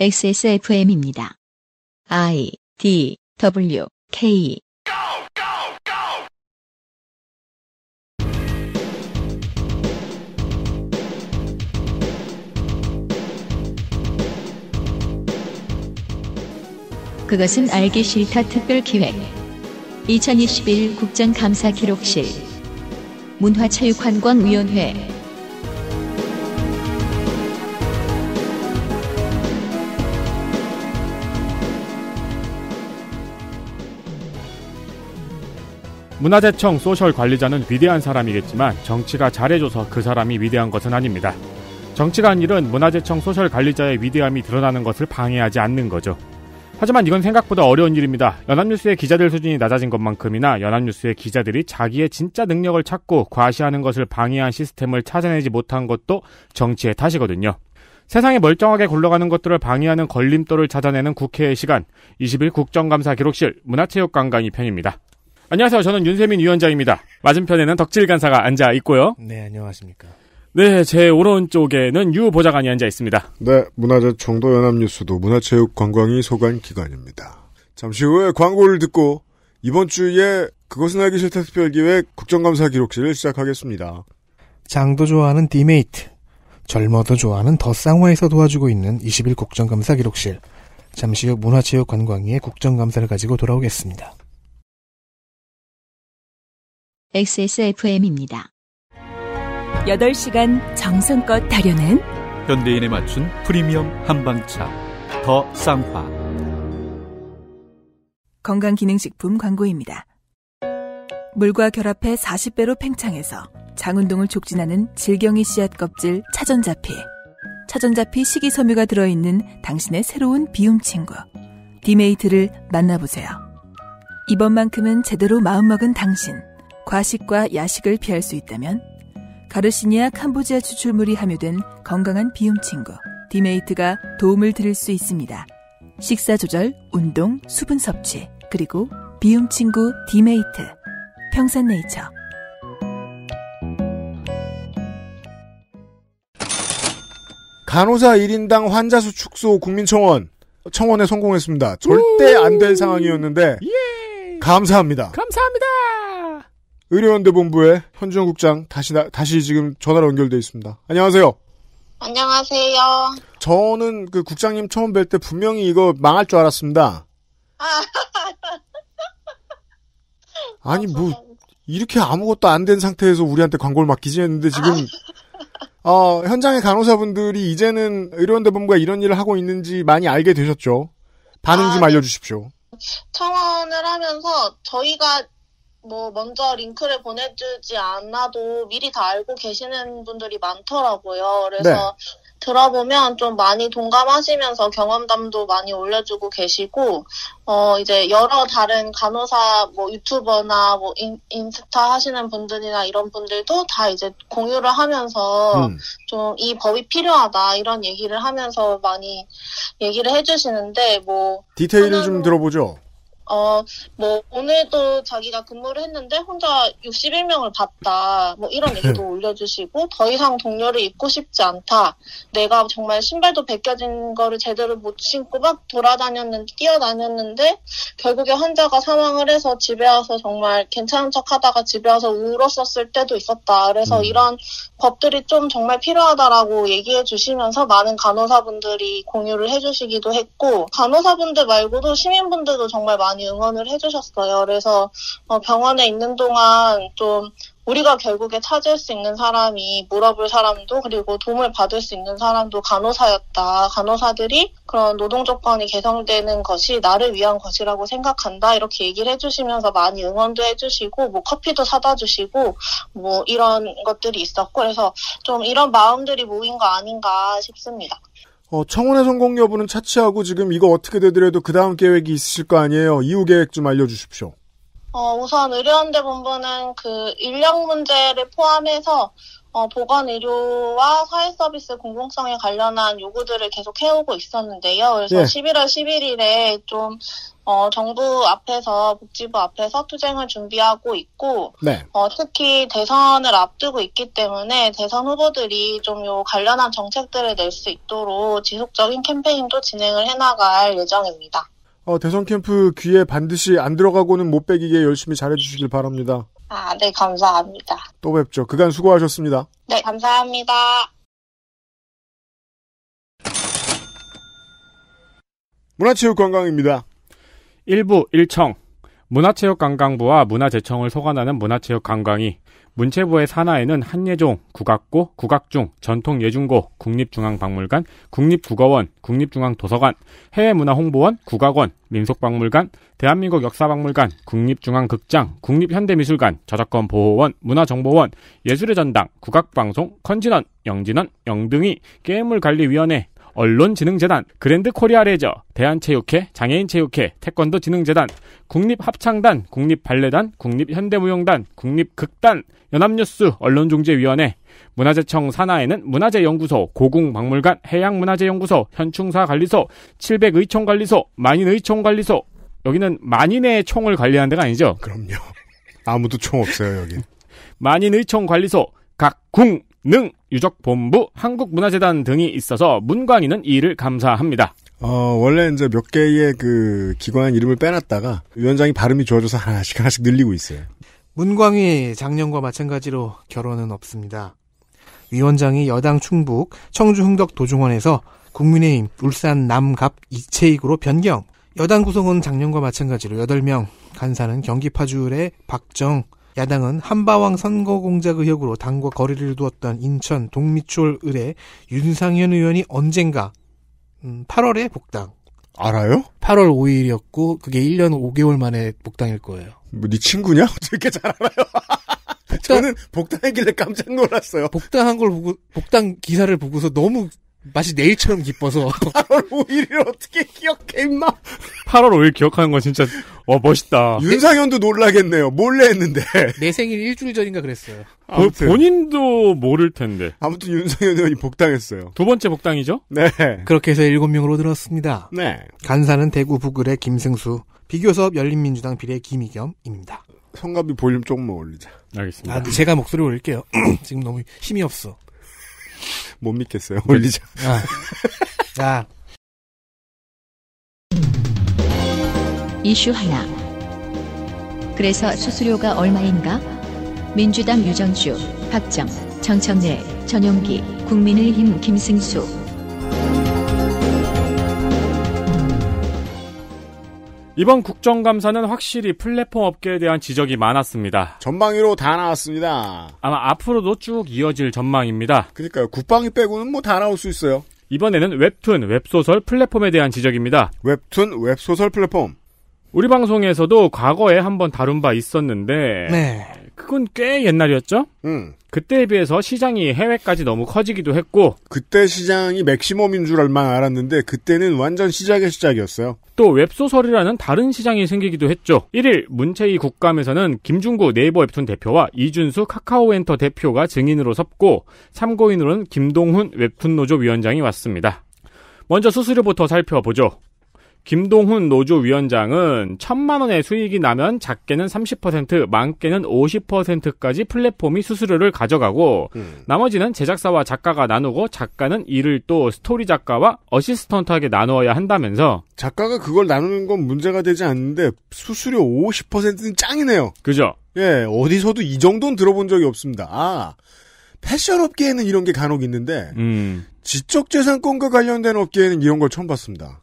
XSFM입니다. I D W K 그것은 알기 싫다 특별 기획 2021 국정감사 기록실 문화체육관광위원회 문화재청 소셜 관리자는 위대한 사람이겠지만 정치가 잘해줘서 그 사람이 위대한 것은 아닙니다. 정치가 한 일은 문화재청 소셜 관리자의 위대함이 드러나는 것을 방해하지 않는 거죠. 하지만 이건 생각보다 어려운 일입니다. 연합뉴스의 기자들 수준이 낮아진 것만큼이나 연합뉴스의 기자들이 자기의 진짜 능력을 찾고 과시하는 것을 방해한 시스템을 찾아내지 못한 것도 정치의 탓이거든요. 세상에 멀쩡하게 굴러가는 것들을 방해하는 걸림돌을 찾아내는 국회의 시간, 20일 국정감사 기록실 문화체육관광이 편입니다. 안녕하세요. 저는 윤세민 위원장입니다. 맞은편에는 덕질 간사가 앉아 있고요. 네, 안녕하십니까. 네, 제 오른쪽에는 유 보좌관이 앉아 있습니다. 네, 문화재 청도 연합뉴스도 문화체육 관광이 소관 기관입니다. 잠시 후에 광고를 듣고 이번 주에 그것은 알기 싫다 특별기획 국정감사 기록실을 시작하겠습니다. 장도 좋아하는 디메이트, 젊어도 좋아하는 더 쌍화에서 도와주고 있는 20일 국정감사 기록실. 잠시 후 문화체육관광위의 국정감사를 가지고 돌아오겠습니다. XSFM입니다. 8시간 정성껏 다려낸 현대인에 맞춘 프리미엄 한방차 더 쌍화 건강기능식품 광고입니다. 물과 결합해 40배로 팽창해서 장운동을 촉진하는 질경이 씨앗 껍질 차전자피 차전자피 식이섬유가 들어있는 당신의 새로운 비움 친구 디메이트를 만나보세요. 이번만큼은 제대로 마음먹은 당신 과식과 야식을 피할 수 있다면 가르시니아 캄보지아 추출물이 함유된 건강한 비움 친구 디메이트가 도움을 드릴 수 있습니다. 식사 조절, 운동, 수분 섭취, 그리고 비움 친구 디메이트. 평산네이처. 간호사 1인당 환자 수 축소 국민청원. 청원에 성공했습니다. 절대 안 될 상황이었는데. 예. 감사합니다. 감사합니다. 의료연대본부의 현주영 국장 다시 나, 다시 지금 전화로 연결돼 있습니다. 안녕하세요. 안녕하세요. 저는 그 국장님 처음 뵐 때 분명히 이거 망할 줄 알았습니다. 아니 뭐 이렇게 아무것도 안 된 상태에서 우리한테 광고를 맡기지 했는데 지금 아. 어, 현장의 간호사분들이 이제는 의료원대본부가 이런 일을 하고 있는지 많이 알게 되셨죠? 반응 좀 아, 네. 알려주십시오. 청원을 하면서 저희가 뭐 먼저 링크를 보내주지 않아도 미리 다 알고 계시는 분들이 많더라고요. 그래서 네. 들어보면 좀 많이 동감하시면서 경험담도 많이 올려주고 계시고 어 이제 여러 다른 간호사 뭐 유튜버나 뭐 인, 스타 하시는 분들이나 이런 분들도 다 이제 공유를 하면서 음. 좀이 법이 필요하다 이런 얘기를 하면서 많이 얘기를 해주시는데 뭐 디테일을 하는... 좀 들어보죠. 어, 뭐, 오늘도 자기가 근무를 했는데 혼자 61명을 봤다. 뭐, 이런 얘기도 올려주시고, 더 이상 동료를 입고 싶지 않다. 내가 정말 신발도 벗겨진 거를 제대로 못 신고 막 돌아다녔는데, 뛰어다녔는데, 결국에 환자가 사망을 해서 집에 와서 정말 괜찮은 척 하다가 집에 와서 울었었을 때도 있었다. 그래서 음. 이런 법들이 좀 정말 필요하다라고 얘기해 주시면서 많은 간호사분들이 공유를 해 주시기도 했고, 간호사분들 말고도 시민분들도 정말 많이 많이 응원을 해주셨어요. 그래서 어, 병원에 있는 동안 좀 우리가 결국에 찾을 수 있는 사람이 물어볼 사람도 그리고 도움을 받을 수 있는 사람도 간호사였다. 간호사들이 그런 노동 조건이 개선되는 것이 나를 위한 것이라고 생각한다. 이렇게 얘기를 해주시면서 많이 응원도 해주시고 뭐 커피도 사다 주시고 뭐 이런 것들이 있었고 그래서 좀 이런 마음들이 모인 거 아닌가 싶습니다. 어, 청원의 성공 여부는 차치하고 지금 이거 어떻게 되더라도 그 다음 계획이 있으실 거 아니에요. 이후 계획 좀 알려주십시오. 어, 우선 의료연대 본부는 그 인력 문제를 포함해서 어, 보건 의료와 사회 서비스 공공성에 관련한 요구들을 계속 해오고 있었는데요. 그래서 예. 11월 11일에 좀 어, 정부 앞에서 복지부 앞에서 투쟁을 준비하고 있고 네. 어, 특히 대선을 앞두고 있기 때문에 대선 후보들이 좀 요 관련한 정책들을 낼 수 있도록 지속적인 캠페인도 진행을 해나갈 예정입니다. 어, 대선 캠프 귀에 반드시 안 들어가고는 못 빼기게 열심히 잘해주시길 바랍니다. 아, 네, 감사합니다. 또 뵙죠. 그간 수고하셨습니다. 네, 감사합니다. 문화체육관광입니다. 1부 1청 문화체육관광부와 문화재청을 소관하는 문화체육관광이 문체부의 산하에는 한예종, 국악고, 국악중, 전통예중고, 국립중앙박물관, 국립국어원, 국립중앙도서관, 해외문화홍보원, 국악원, 민속박물관, 대한민국 역사박물관, 국립중앙극장, 국립현대미술관, 저작권보호원, 문화정보원, 예술의 전당, 국악방송, 컨진원, 영진원, 영등이, 게임물관리위원회, 언론진흥재단, 그랜드코리아레저, 대한체육회, 장애인체육회, 태권도진흥재단, 국립합창단, 국립발레단, 국립현대무용단, 국립극단, 연합뉴스 언론중재위원회, 문화재청 산하에는 문화재연구소, 고궁박물관, 해양문화재연구소, 현충사관리소, 700의총관리소, 만인의총관리소, 여기는 만인의 총을 관리하는 데가 아니죠? 그럼요. 아무도 총 없어요, 여기. 만인의총관리소, 각궁, 능 유적본부 한국문화재단 등이 있어서 문광위는 이를 감사합니다. 어, 원래 이제 몇 개의 그 기관 이름을 빼놨다가 위원장이 발음이 좋아져서 하나씩 하나씩 늘리고 있어요. 문광희 작년과 마찬가지로 결혼은 없습니다. 위원장이 여당 충북 청주 흥덕 도중원에서 국민의힘 울산 남갑 이채익으로 변경. 여당 구성은 작년과 마찬가지로 8명, 간사는 경기 파주의 박정, 야당은 한바왕 선거 공작 의혹으로 당과 거리를 두었던 인천 동미추 의뢰 윤상현 의원이 언젠가 8월에 음, 복당. 알아요? 8월 5일이었고 그게 1년 5개월 만에 복당일 거예요. 뭐 네 친구냐? 어떻게 잘 알아요? 복당, 저는 복당했길래 깜짝 놀랐어요. 복당한 걸 보고 복당 기사를 보고서 너무 맛이 내일처럼 기뻐서. 8월 5일을 어떻게 기억해, 임마? 8월 5일 기억하는 건 진짜, 와, 멋있다. 윤상현도 놀라겠네요. 몰래 했는데. 내 생일 일주일 전인가 그랬어요. 아 본인도 모를 텐데. 아무튼 윤상현 의원이 복당했어요. 두 번째 복당이죠? 네. 그렇게 해서 7명으로 들었습니다 네. 간사는 대구 부글의 김승수, 비교섭 열린민주당 비례 김희겸입니다. 성갑이 볼륨 조금만 올리자. 알겠습니다. 아, 제가 목소리 올릴게요. 지금 너무 힘이 없어. 못 믿겠어요. 음. 올리자. 아. 아. 이슈 하나. 그래서 수수료가 얼마인가? 민주당 유정주, 박정, 정청래, 전용기, 국민의힘 김승수, 이번 국정감사는 확실히 플랫폼 업계에 대한 지적이 많았습니다. 전망위로 다 나왔습니다. 아마 앞으로도 쭉 이어질 전망입니다. 그러니까요. 국방위 빼고는 뭐 다 나올 수 있어요. 이번에는 웹툰, 웹소설 플랫폼에 대한 지적입니다. 웹툰, 웹소설 플랫폼. 우리 방송에서도 과거에 한번 다룬 바 있었는데 네. 그건 꽤 옛날이었죠. 음. 그때에 비해서 시장이 해외까지 너무 커지기도 했고 그때 시장이 맥시멈인 줄 알만 알았는데 그때는 완전 시작의 시작이었어요. 또 웹소설이라는 다른 시장이 생기기도 했죠. 1일 문체위 국감에서는 김중구 네이버 웹툰 대표와 이준수 카카오엔터 대표가 증인으로 섰고 참고인으로는 김동훈 웹툰 노조 위원장이 왔습니다. 먼저 수수료부터 살펴보죠. 김동훈 노조위원장은 천만 원의 수익이 나면 작게는 30%, 많게는 50%까지 플랫폼이 수수료를 가져가고 음. 나머지는 제작사와 작가가 나누고 작가는 이를 또 스토리 작가와 어시스턴트하게 나누어야 한다면서 작가가 그걸 나누는 건 문제가 되지 않는데 수수료 50%는 짱이네요. 그죠? 예, 어디서도 이 정도는 들어본 적이 없습니다. 아, 패션 업계에는 이런 게 간혹 있는데 음. 지적재산권과 관련된 업계에는 이런 걸 처음 봤습니다.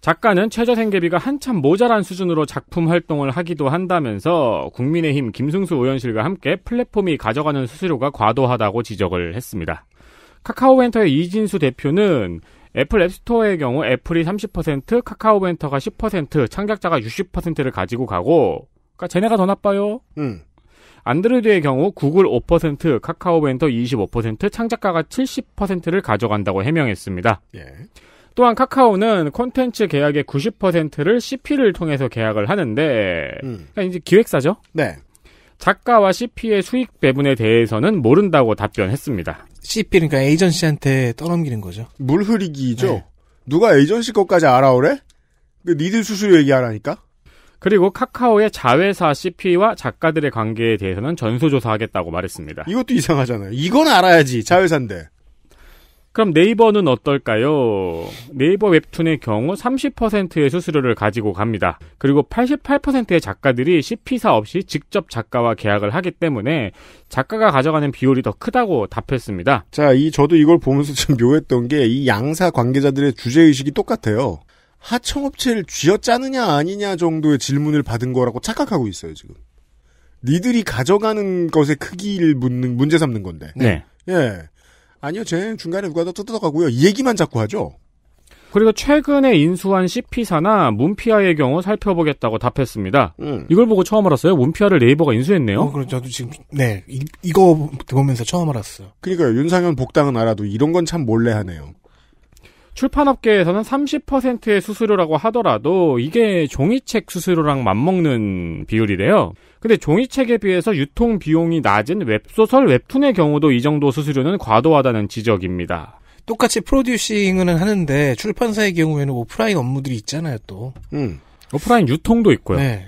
작가는 최저 생계비가 한참 모자란 수준으로 작품 활동을 하기도 한다면서 국민의힘 김승수 의원실과 함께 플랫폼이 가져가는 수수료가 과도하다고 지적을 했습니다. 카카오벤터의 이진수 대표는 애플 앱스토어의 경우 애플이 30%, 카카오벤터가 10%, 창작자가 60%를 가지고 가고, 그러니까 쟤네가 더 나빠요. 음. 안드로이드의 경우 구글 5%, 카카오벤터 25%, 창작가가 70%를 가져간다고 해명했습니다. 예. 또한 카카오는 콘텐츠 계약의 90%를 CP를 통해서 계약을 하는데 음. 그러니까 이제 기획사죠. 네. 작가와 CP의 수익 배분에 대해서는 모른다고 답변했습니다. CP 그러니까 에이전시한테 떠넘기는 거죠. 물 흐리기죠. 네. 누가 에이전시 것까지 알아오래? 그 니들 수수료 얘기하라니까. 그리고 카카오의 자회사 CP와 작가들의 관계에 대해서는 전수조사하겠다고 말했습니다. 이것도 이상하잖아요. 이건 알아야지 자회사인데. 그럼 네이버는 어떨까요? 네이버 웹툰의 경우 30%의 수수료를 가지고 갑니다. 그리고 88%의 작가들이 CP사 없이 직접 작가와 계약을 하기 때문에 작가가 가져가는 비율이 더 크다고 답했습니다. 자, 이 저도 이걸 보면서 참 묘했던 게 이 양사 관계자들의 주제 의식이 똑같아요. 하청업체를 쥐어짜느냐 아니냐 정도의 질문을 받은 거라고 착각하고 있어요 지금. 니들이 가져가는 것의 크기를 묻는 문제 삼는 건데. 네. 예. 아니요, 쟤는 중간에 누가 더 뜯어가고요. 이 얘기만 자꾸 하죠. 그리고 최근에 인수한 CP사나 문피아의 경우 살펴보겠다고 답했습니다. 음. 이걸 보고 처음 알았어요. 문피아를 네이버가 인수했네요. 어, 그럼 저도 지금 네 이, 이거 보면서 처음 알았어요. 그러니까 윤상현 복당은 알아도 이런 건 참 몰래 하네요. 출판업계에서는 30%의 수수료라고 하더라도 이게 종이책 수수료랑 맞먹는 비율이래요. 근데 종이책에 비해서 유통 비용이 낮은 웹소설, 웹툰의 경우도 이 정도 수수료는 과도하다는 지적입니다. 똑같이 프로듀싱은 하는데 출판사의 경우에는 오프라인 업무들이 있잖아요, 또. 음. 오프라인 유통도 있고요. 네.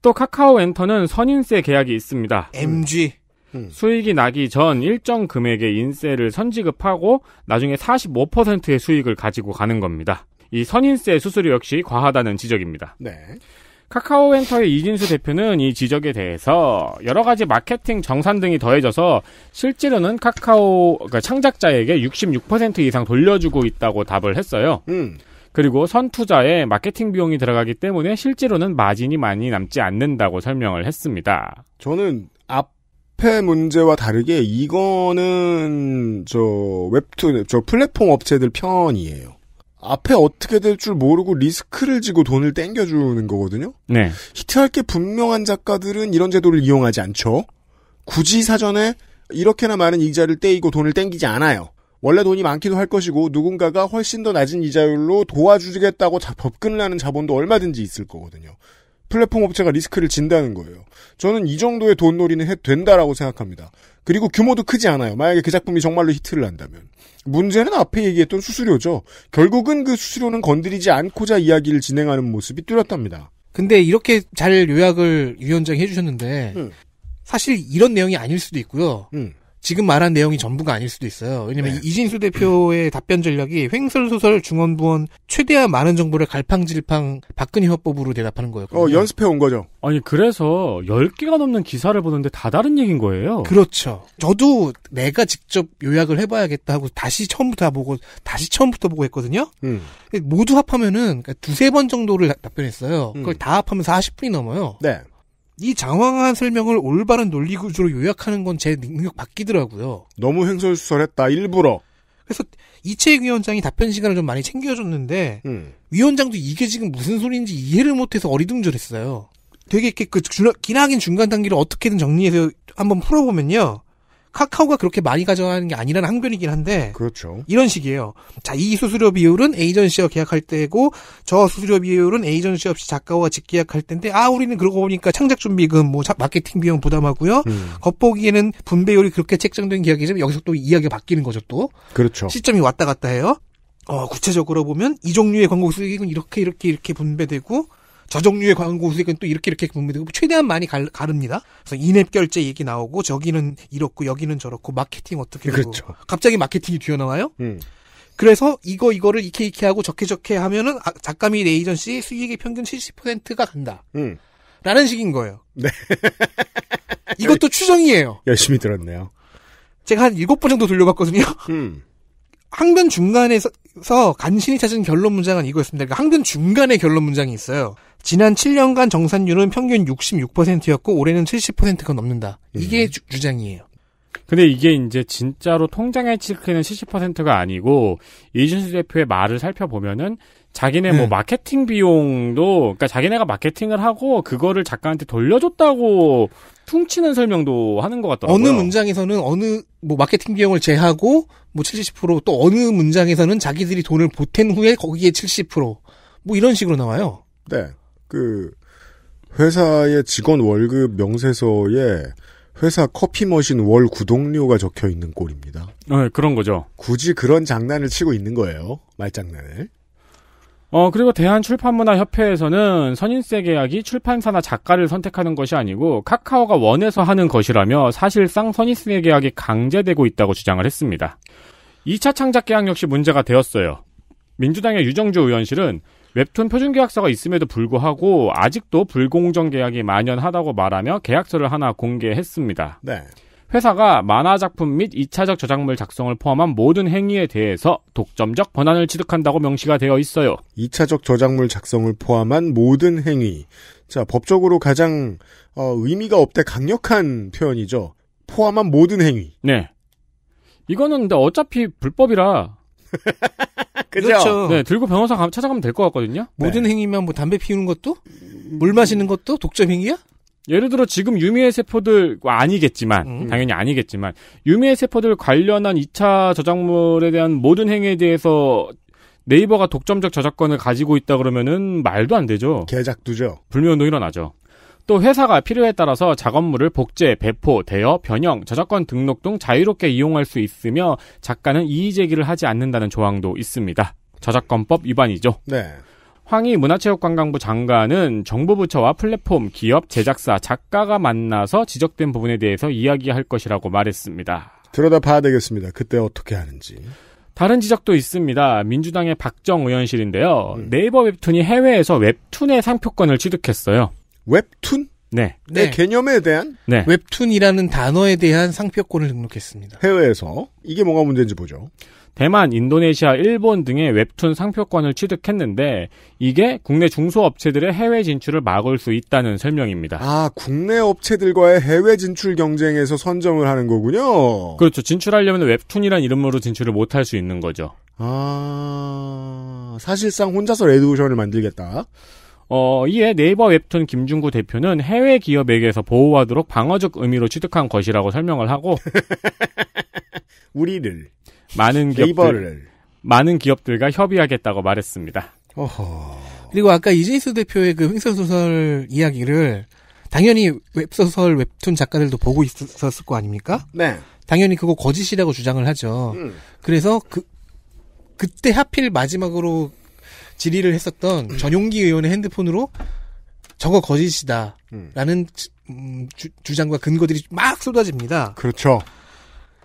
또 카카오 엔터는 선인세 계약이 있습니다. MG. 음. 수익이 나기 전 일정 금액의 인세를 선지급하고 나중에 45%의 수익을 가지고 가는 겁니다. 이 선인세 수수료 역시 과하다는 지적입니다. 네. 카카오 엔터의 이진수 대표는 이 지적에 대해서 여러 가지 마케팅 정산 등이 더해져서 실제로는 카카오 그러니까 창작자에게 66% 이상 돌려주고 있다고 답을 했어요. 음. 그리고 선투자에 마케팅 비용이 들어가기 때문에 실제로는 마진이 많이 남지 않는다고 설명을 했습니다. 저는 화폐 문제와 다르게 이거는 저 웹툰 저 플랫폼 업체들 편이에요. 앞에 어떻게 될 줄 모르고 리스크를 지고 돈을 땡겨주는 거거든요. 네. 히트할 게 분명한 작가들은 이런 제도를 이용하지 않죠. 굳이 사전에 이렇게나 많은 이자를 떼이고 돈을 땡기지 않아요. 원래 돈이 많기도 할 것이고 누군가가 훨씬 더 낮은 이자율로 도와주겠다고 접근하는 을 자본도 얼마든지 있을 거거든요. 플랫폼 업체가 리스크를 진다는 거예요. 저는 이 정도의 돈놀이는 해, 된다라고 생각합니다. 그리고 규모도 크지 않아요. 만약에 그 작품이 정말로 히트를 한다면. 문제는 앞에 얘기했던 수수료죠. 결국은 그 수수료는 건드리지 않고자 이야기를 진행하는 모습이 뚜렷합니다. 근데 이렇게 잘 요약을 위원장이 해주셨는데 음. 사실 이런 내용이 아닐 수도 있고요. 음. 지금 말한 내용이 전부가 아닐 수도 있어요. 왜냐면 네. 이진수 대표의 답변 전략이 횡설소설 중원부원 최대한 많은 정보를 갈팡질팡 박근혜 화법으로 대답하는 거였거든요. 어, 연습해 온 거죠. 아니 그래서 10개가 넘는 기사를 보는데 다 다른 얘기인 거예요. 그렇죠. 저도 내가 직접 요약을 해 봐야겠다 하고 다시 처음부터 보고 다시 처음부터 보고 했거든요. 음. 모두 합하면은 그러니까 두세 번 정도를 답변했어요. 음. 그걸 다 합하면 40분이 넘어요. 네. 이 장황한 설명을 올바른 논리 구조로 요약하는 건 제 능력 밖이더라고요. 너무 횡설수설했다 일부러. 그래서 이채익 위원장이 답변 시간을 좀 많이 챙겨줬는데 음. 위원장도 이게 지금 무슨 소리인지 이해를 못해서 어리둥절했어요. 되게 이렇게 그 주, 기나긴 중간 단계를 어떻게든 정리해서 한번 풀어보면요. 카카오가 그렇게 많이 가져가는 게 아니라는 항변이긴 한데 그렇죠. 이런 식이에요. 자, 이 수수료 비율은 에이전시와 계약할 때고 저 수수료 비율은 에이전시 없이 작가와 직계약할 때인데 아 우리는 그러고 보니까 창작 준비금 뭐 마케팅 비용 부담하고요. 음. 겉보기에는 분배율이 그렇게 책정된 계약이지만 여기서 또 이야기가 바뀌는 거죠 또. 그렇죠. 시점이 왔다 갔다 해요. 어, 구체적으로 보면 이 종류의 광고 수익은 이렇게 이렇게 이렇게 분배되고 저 종류의 광고 수익은 또 이렇게 이렇게 분배되고 최대한 많이 갈, 가릅니다. 그래서 인앱 결제 얘기 나오고 저기는 이렇고 여기는 저렇고 마케팅 어떻게 되고 그렇죠. 갑자기 마케팅이 튀어나와요. 음. 그래서 이거 이거를 이케 이케 하고 저케 저케 하면은 아, 작가미 레이전시 수익의 평균 70%가 간다. 음. 라는 식인 거예요. 네. 이것도 추정이에요. 열심히 들었네요. 제가 한 7번 정도 돌려봤거든요. 음. 항변 중간에서 간신히 찾은 결론 문장은 이거였습니다. 그러니까 항변 중간에 결론 문장이 있어요. 지난 7년간 정산율은 평균 66%였고 올해는 70%가 넘는다. 이게 예. 주, 장이에요 근데 이게 이제 진짜로 통장의 체크는 70%가 아니고 이준수 대표의 말을 살펴보면은 자기네 뭐 네. 뭐 마케팅 비용도 그러니까 자기네가 마케팅을 하고 그거를 작가한테 돌려줬다고 퉁치는 설명도 하는 것 같더라고요. 어느 문장에서는 어느 뭐 마케팅 비용을 제하고 뭐 70%또 어느 문장에서는 자기들이 돈을 보탠 후에 거기에 70%뭐 이런 식으로 나와요. 네. 그 회사의 직원 월급 명세서에 회사 커피 머신 월 구독료가 적혀 있는 꼴입니다. 네, 그런 거죠. 굳이 그런 장난을 치고 있는 거예요. 말장난을. 어, 그리고 대한출판문화협회에서는 선인세 계약이 출판사나 작가를 선택하는 것이 아니고 카카오가 원해서 하는 것이라며 사실상 선인세 계약이 강제되고 있다고 주장을 했습니다. 2차 창작 계약 역시 문제가 되었어요. 민주당의 유정주 의원실은 웹툰 표준 계약서가 있음에도 불구하고 아직도 불공정 계약이 만연하다고 말하며 계약서를 하나 공개했습니다. 네. 회사가 만화 작품 및 2차적 저작물 작성을 포함한 모든 행위에 대해서 독점적 권한을 취득한다고 명시가 되어 있어요. 2차적 저작물 작성을 포함한 모든 행위. 자, 법적으로 가장 어, 의미가 없대 강력한 표현이죠. 포함한 모든 행위. 네. 이거는 근데 어차피 불법이라 그렇죠. 네, 들고 변호사 찾아가면 될 것 같거든요. 모든 네. 행위면 뭐 담배 피우는 것도 물 마시는 것도 독점 행위야? 예를 들어 지금 유미의 세포들 뭐 아니겠지만 음. 당연히 아니겠지만 유미의 세포들 관련한 2차 저작물에 대한 모든 행위에 대해서 네이버가 독점적 저작권을 가지고 있다 그러면은 말도 안 되죠. 개작두죠. 불매운동 일어나죠. 또 회사가 필요에 따라서 작업물을 복제, 배포, 대여, 변형, 저작권 등록 등 자유롭게 이용할 수 있으며 작가는 이의 제기를 하지 않는다는 조항도 있습니다. 저작권법 위반이죠. 네. 황희 문화체육관광부 장관은 정부부처와 플랫폼, 기업, 제작사, 작가가 만나서 지적된 부분에 대해서 이야기할 것이라고 말했습니다. 들여다봐야 되겠습니다. 그때 어떻게 하는지. 다른 지적도 있습니다. 민주당의 박정 의원실인데요. 음. 네이버 웹툰이 해외에서 웹툰의 상표권을 취득했어요. 웹툰? 네. 네. 네. 개념에 대한 네. 웹툰이라는 단어에 대한 상표권을 등록했습니다. 해외에서 이게 뭐가 문제인지 보죠. 대만, 인도네시아, 일본 등의 웹툰 상표권을 취득했는데 이게 국내 중소업체들의 해외 진출을 막을 수 있다는 설명입니다. 아, 국내 업체들과의 해외 진출 경쟁에서 선점을 하는 거군요. 그렇죠. 진출하려면 웹툰이란 이름으로 진출을 못 할 수 있는 거죠. 아, 사실상 혼자서 레드오션을 만들겠다. 어, 이에 네이버 웹툰 김중구 대표는 해외 기업에게서 보호하도록 방어적 의미로 취득한 것이라고 설명을 하고 우리를 많은 기업들 많은 기업들과 협의하겠다고 말했습니다. 어허. 그리고 아까 이진수 대표의 그 횡설소설 이야기를 당연히 웹소설 웹툰 작가들도 보고 있었을 거 아닙니까? 네. 당연히 그거 거짓이라고 주장을 하죠. 음. 그래서 그 그때 하필 마지막으로 질의를 했었던 음. 전용기 의원의 핸드폰으로 저거 거짓이다라는 음. 음. 주, 장과 근거들이 막 쏟아집니다. 그렇죠.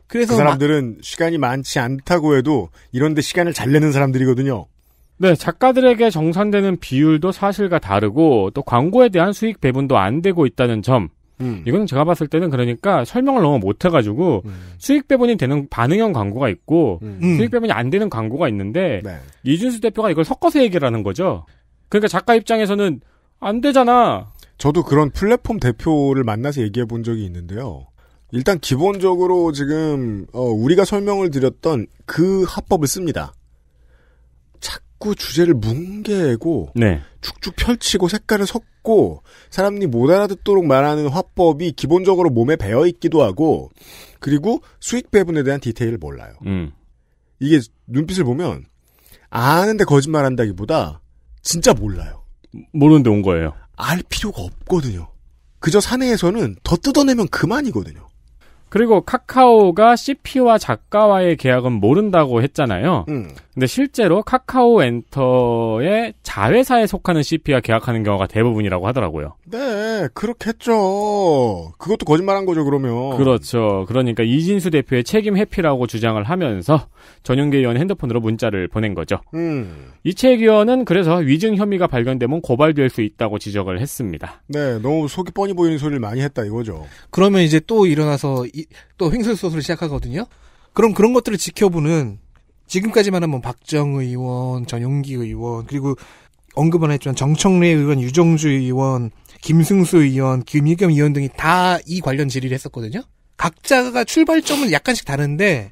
그래서 그 사람들은 마... 시간이 많지 않다고 해도 이런데 시간을 잘 내는 사람들이거든요. 네, 작가들에게 정산되는 비율도 사실과 다르고 또 광고에 대한 수익 배분도 안 되고 있다는 점. 음. 이거는 제가 봤을 때는 그러니까 설명을 너무 못해가지고 음. 수익 배분이 되는 반응형 광고가 있고 음. 음. 수익 배분이 안 되는 광고가 있는데 네. 이준수 대표가 이걸 섞어서 얘기하는 거죠. 그러니까 작가 입장에서는 안 되잖아. 저도 그런 플랫폼 대표를 만나서 얘기해 본 적이 있는데요. 일단 기본적으로 지금 어, 우리가 설명을 드렸던 그 합법을 씁니다. 자꾸 주제를 뭉개고 네. 축축 펼치고 색깔을 섞고 사람들이 못 알아듣도록 말하는 화법이 기본적으로 몸에 배어 있기도 하고 그리고 수익 배분에 대한 디테일을 몰라요. 음. 이게 눈빛을 보면 아는데 거짓말한다기보다 진짜 몰라요. 모르는데 온 거예요. 알 필요가 없거든요. 그저 사내에서는 더 뜯어내면 그만이거든요. 그리고 카카오가 CP와 작가와의 계약은 모른다고 했잖아요. 음. 근데 실제로 카카오 엔터의 자회사에 속하는 CP와 계약하는 경우가 대부분이라고 하더라고요. 네, 그렇겠죠. 그것도 거짓말한 거죠, 그러면. 그렇죠. 그러니까 이진수 대표의 책임 회피라고 주장을 하면서 전용계 의원 핸드폰으로 문자를 보낸 거죠. 음. 이채 의원은 그래서 위증 혐의가 발견되면 고발될 수 있다고 지적을 했습니다. 네, 너무 속이 뻔히 보이는 소리를 많이 했다 이거죠. 그러면 이제 또 일어나서 이, 또 횡설수설을 시작하거든요. 그럼 그런 것들을 지켜보는 지금까지만 하면 박정 의원, 전용기 의원, 그리고 언급은 했지만 정청래 의원, 유정주 의원, 김승수 의원, 김희겸 의원 등이 다 이 관련 질의를 했었거든요. 각자가 출발점은 약간씩 다른데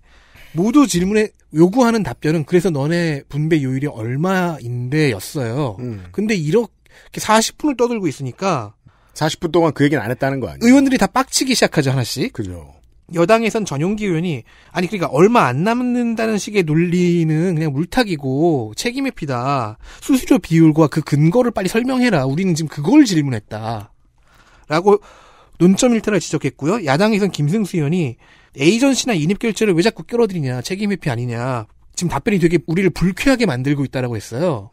모두 질문에 요구하는 답변은 그래서 너네 분배 요율이 얼마인데였어요. 음. 근데 이렇게 40분을 떠들고 있으니까 40분 동안 그 얘기는 안 했다는 거 아니에요? 의원들이 다 빡치기 시작하죠 하나씩. 그죠. 여당에선 전용기 의원이 아니 그러니까 얼마 안 남는다는 식의 논리는 그냥 물타기고 책임 회피다 수수료 비율과 그 근거를 빨리 설명해라 우리는 지금 그걸 질문했다라고 논점 일타를 지적했고요 야당에선 김승수 의원이 에이전시나 인입결제를 왜 자꾸 끌어들이냐 책임 회피 아니냐 지금 답변이 되게 우리를 불쾌하게 만들고 있다라고 했어요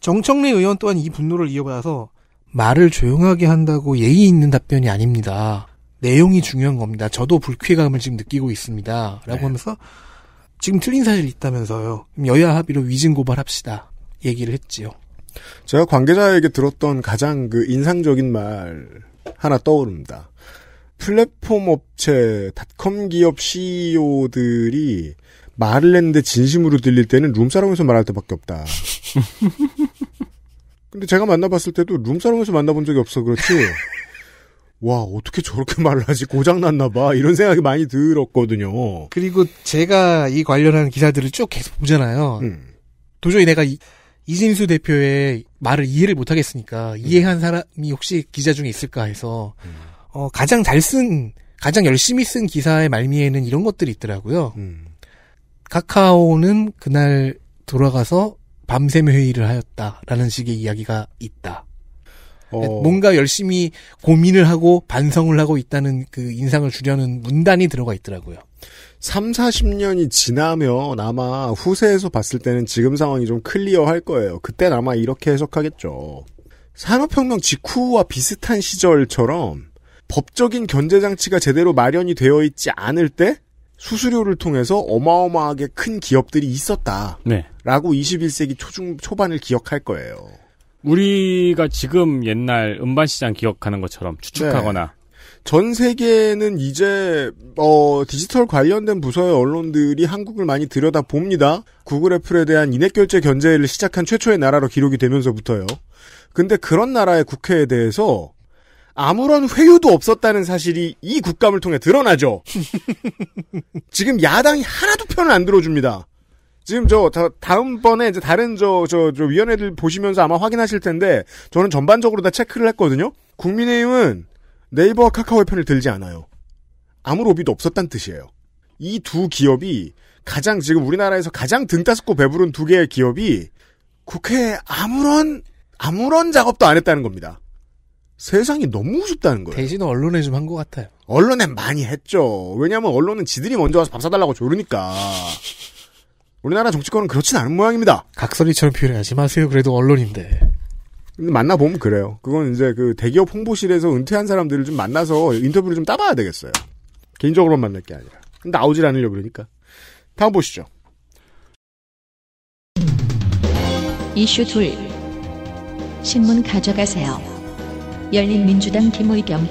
정청래 의원 또한 이 분노를 이어받아서 말을 조용하게 한다고 예의 있는 답변이 아닙니다. 내용이 중요한 겁니다. 저도 불쾌감을 지금 느끼고 있습니다. 라고 네. 하면서 지금 틀린 사실이 있다면서요. 여야 합의로 위증 고발합시다. 얘기를 했지요. 제가 관계자에게 들었던 가장 그 인상적인 말 하나 떠오릅니다. 플랫폼 업체, 닷컴 기업 CEO들이 말을 했는데 진심으로 들릴 때는 룸사롱에서 말할 때밖에 없다. 근데 제가 만나봤을 때도 룸사롱에서 만나본 적이 없어 그렇지. 와 어떻게 저렇게 말라지 고장났나 봐 이런 생각이 많이 들었거든요. 그리고 제가 이 관련한 기사들을 쭉 계속 보잖아요. 음. 도저히 내가 이, 이진수 대표의 말을 이해를 못 하겠으니까 음. 이해한 사람이 혹시 기자 중에 있을까 해서 음. 어, 가장 잘 쓴 가장 열심히 쓴 기사의 말미에는 이런 것들이 있더라고요. 음. 카카오는 그날 돌아가서 밤샘 회의를 하였다라는 식의 이야기가 있다. 어. 그러니까 뭔가 열심히 고민을 하고 반성을 하고 있다는 그 인상을 주려는 문단이 들어가 있더라고요. 3, 40년이 지나면 아마 후세에서 봤을 때는 지금 상황이 좀 클리어할 거예요. 그때 아마 이렇게 해석하겠죠. 산업혁명 직후와 비슷한 시절처럼 법적인 견제장치가 제대로 마련이 되어 있지 않을 때 수수료를 통해서 어마어마하게 큰 기업들이 있었다. 네. 라고 21세기 초중, 초반을 기억할 거예요. 우리가 지금 옛날 음반 시장 기억하는 것처럼 추측하거나 네. 전 세계는 이제 어, 디지털 관련된 부서의 언론들이 한국을 많이 들여다 봅니다. 구글 애플에 대한 인앱 결제 견제를 시작한 최초의 나라로 기록이 되면서부터요. 근데 그런 나라의 국회에 대해서 아무런 회유도 없었다는 사실이 이 국감을 통해 드러나죠. 지금 야당이 하나도 편을 안 들어줍니다. 지금 저 다, 음번에 이제 다른 저, 저, 저 위원회들 보시면서 아마 확인하실 텐데 저는 전반적으로 다 체크를 했거든요. 국민의힘은 네이버와 카카오의 편을 들지 않아요. 아무 로비도 없었단 뜻이에요. 이 두 기업이 가장 지금 우리나라에서 가장 등 따스고 배부른 두 개의 기업이 국회에 아무런 아무런 작업도 안 했다는 겁니다. 세상이 너무 우습다는 거예요. 대신 언론에 좀 한 것 같아요. 언론에 많이 했죠. 왜냐하면 언론은 지들이 먼저 와서 밥 사달라고 조르니까. 우리나라 정치권은 그렇진 않은 모양입니다. 각설이처럼 표현하지 마세요. 그래도 언론인데. 만나보면 그래요. 그건 이제 그 대기업 홍보실에서 은퇴한 사람들을 좀 만나서 인터뷰를 좀 따봐야 되겠어요. 개인적으로만 만날 게 아니라. 근데 나오질 않으려고 그러니까. 다음 보시죠. 이슈 둘. 신문 가져가세요. 열린민주당 김의겸.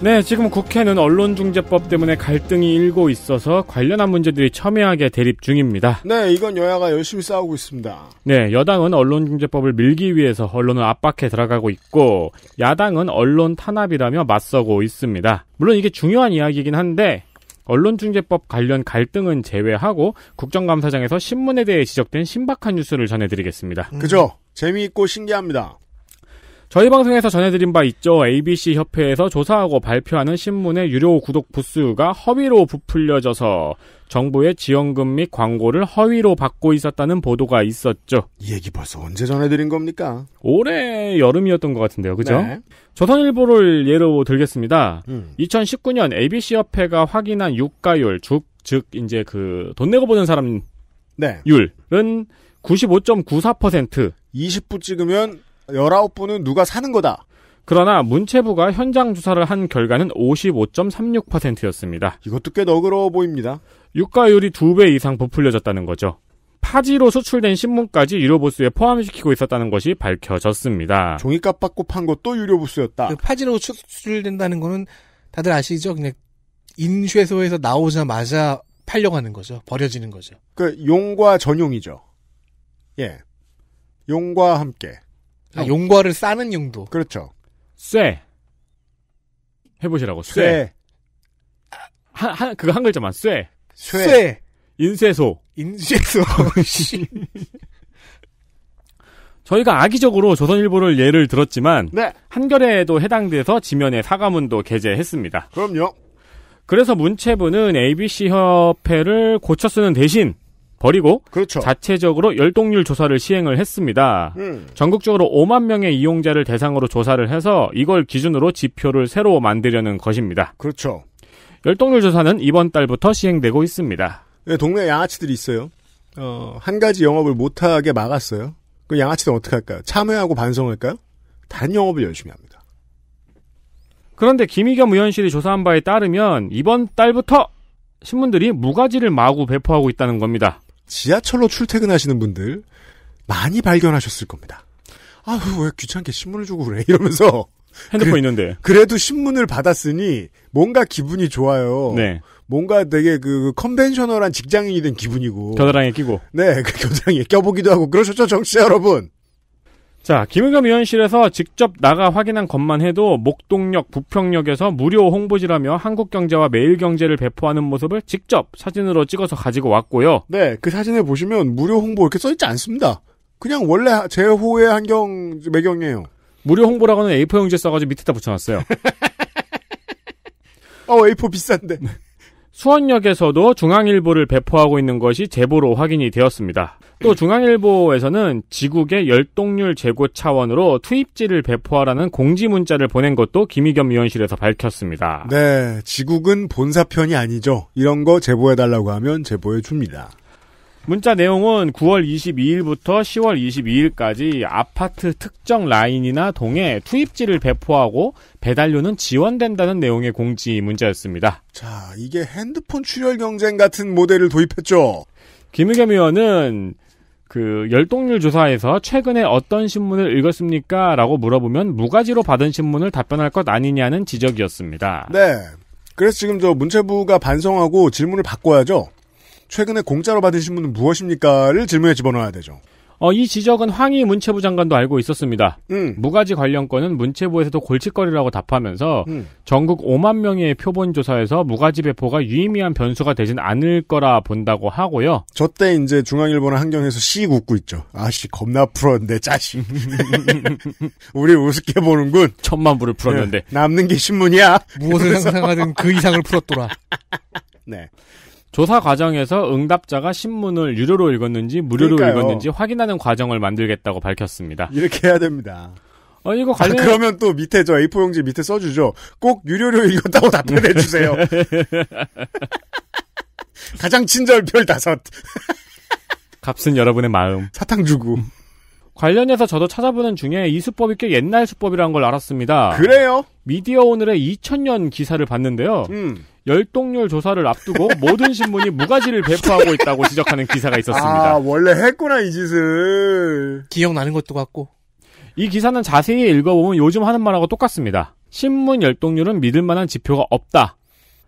네, 지금 국회는 언론중재법 때문에 갈등이 일고 있어서 관련한 문제들이 첨예하게 대립 중입니다. 네, 이건 여야가 열심히 싸우고 있습니다. 네, 여당은 언론중재법을 밀기 위해서 언론을 압박해 들어가고 있고, 야당은 언론 탄압이라며 맞서고 있습니다. 물론 이게 중요한 이야기이긴 한데, 언론중재법 관련 갈등은 제외하고 국정감사장에서 신문에 대해 지적된 신박한 뉴스를 전해드리겠습니다. 음. 그죠? 재미있고 신기합니다. 저희 방송에서 전해드린 바 있죠. ABC 협회에서 조사하고 발표하는 신문의 유료 구독 부수가 허위로 부풀려져서 정부의 지원금 및 광고를 허위로 받고 있었다는 보도가 있었죠. 이 얘기 벌써 언제 전해드린 겁니까? 올해 여름이었던 것 같은데요. 그죠? 네. 조선일보를 예로 들겠습니다. 음. 2019년 ABC 협회가 확인한 유가율, 즉, 즉 이제 그 돈 내고 보는 사람 네. 율은 95.94%. 20부 찍으면 1 9 분은 누가 사는 거다. 그러나 문체부가 현장 조사를 한 결과는 55.36%였습니다. 이것도 꽤 너그러워 보입니다. 유가율이 2배 이상 부풀려졌다는 거죠. 파지로 수출된 신문까지 유료 보수에 포함시키고 있었다는 것이 밝혀졌습니다. 종이값 받고 판 것도 유료 보수였다. 그 파지로 수출된다는 거는 다들 아시죠? 그냥 인쇄소에서 나오자마자 팔려가는 거죠. 버려지는 거죠. 그 용과 전용이죠. 예. 용과 함께. 아, 어. 용과를 싸는 용도. 그렇죠. 쇠. 해보시라고. 쇠. 쇠. 한, 한, 그거 한 글자만. 쇠. 쇠. 쇠. 인쇄소. 인쇄소. 저희가 악의적으로 조선일보를 예를 들었지만 네. 한겨레에도 해당돼서 지면에 사과문도 게재했습니다. 그럼요. 그래서 문체부는 ABC 협회를 고쳐 쓰는 대신 버리고 그렇죠. 자체적으로 열독률 조사를 시행을 했습니다. 음. 전국적으로 5만 명의 이용자를 대상으로 조사를 해서 이걸 기준으로 지표를 새로 만들려는 것입니다. 그렇죠. 열독률 조사는 이번 달부터 시행되고 있습니다. 네, 동네 양아치들이 있어요. 어, 한 가지 영업을 못하게 막았어요. 그 양아치들 어떻게 할까요? 참여하고 반성할까요? 다른 영업을 열심히 합니다. 그런데 김희겸 의원실이 조사한 바에 따르면 이번 달부터 신문들이 무가지를 마구 배포하고 있다는 겁니다. 지하철로 출퇴근하시는 분들 많이 발견하셨을 겁니다. 아유, 왜 귀찮게 신문을 주고 그래? 이러면서. 핸드폰 그, 있는데. 그래도 신문을 받았으니 뭔가 기분이 좋아요. 네. 뭔가 되게 그, 그 컨벤셔널한 직장인이 된 기분이고. 겨드랑이에 끼고. 네, 그 겨드랑이에 껴보기도 하고 그러셨죠, 정치 여러분. 자, 김의겸 위원실에서 직접 나가 확인한 것만 해도 목동역, 부평역에서 무료 홍보지라며 한국경제와 매일경제를 배포하는 모습을 직접 사진으로 찍어서 가지고 왔고요. 네, 그 사진을 보시면 무료 홍보 이렇게 써있지 않습니다. 그냥 원래 제호의 환경 매경이에요. 무료 홍보라고는 A4용지 써가지고 밑에다 붙여놨어요. 어, A4 비싼데. 네. 수원역에서도 중앙일보를 배포하고 있는 것이 제보로 확인이 되었습니다. 또 중앙일보에서는 지국의 열동률 재고 차원으로 투입지를 배포하라는 공지 문자를 보낸 것도 김희겸 위원실에서 밝혔습니다. 네, 지국은 본사편이 아니죠. 이런 거 제보해달라고 하면 제보해줍니다. 문자 내용은 9월 22일부터 10월 22일까지 아파트 특정 라인이나 동에 투입지를 배포하고 배달료는 지원된다는 내용의 공지 문자였습니다. 자, 이게 핸드폰 출혈 경쟁 같은 모델을 도입했죠. 김의겸 의원은 그 열동률 조사에서 최근에 어떤 신문을 읽었습니까? 라고 물어보면 무가지로 받은 신문을 답변할 것 아니냐는 지적이었습니다. 네. 그래서 지금 저 문체부가 반성하고 질문을 바꿔야죠. 최근에 공짜로 받으신 분은 무엇입니까를 질문에 집어넣어야 되죠. 어, 이 지적은 황희 문체부 장관도 알고 있었습니다. 음. 무가지 관련 건은 문체부에서도 골칫거리라고 답하면서 음. 전국 5만 명의 표본 조사에서 무가지 배포가 유의미한 변수가 되진 않을 거라 본다고 하고요. 저때 이제 중앙일보는 한경에서 씨 웃고 있죠. 아씨 겁나 풀었는데 짜식. 우리 우습게 보는군. 천만 불을 네, 풀었는데. 네, 남는 게 신문이야. 무엇을 상상하든 그 이상을 풀었더라. 네. 조사 과정에서 응답자가 신문을 유료로 읽었는지 무료로 그러니까요. 읽었는지 확인하는 과정을 만들겠다고 밝혔습니다. 이렇게 해야 됩니다. 어, 이거 관련 아, 그러면 또 밑에 저 A4용지 밑에 써주죠. 꼭 유료로 읽었다고 답변해 주세요. 가장 친절 별 다섯. 값은 여러분의 마음. 사탕 주고. 관련해서 저도 찾아보는 중에 이 수법이 꽤 옛날 수법이라는 걸 알았습니다. 그래요? 미디어 오늘의 2000년 기사를 봤는데요. 음. 열독률 조사를 앞두고 모든 신문이 무가지를 배포하고 있다고 지적하는 기사가 있었습니다. 아, 원래 했구나, 이 짓을. 기억나는 것도 같고. 이 기사는 자세히 읽어보면 요즘 하는 말하고 똑같습니다. 신문 열독률은 믿을 만한 지표가 없다.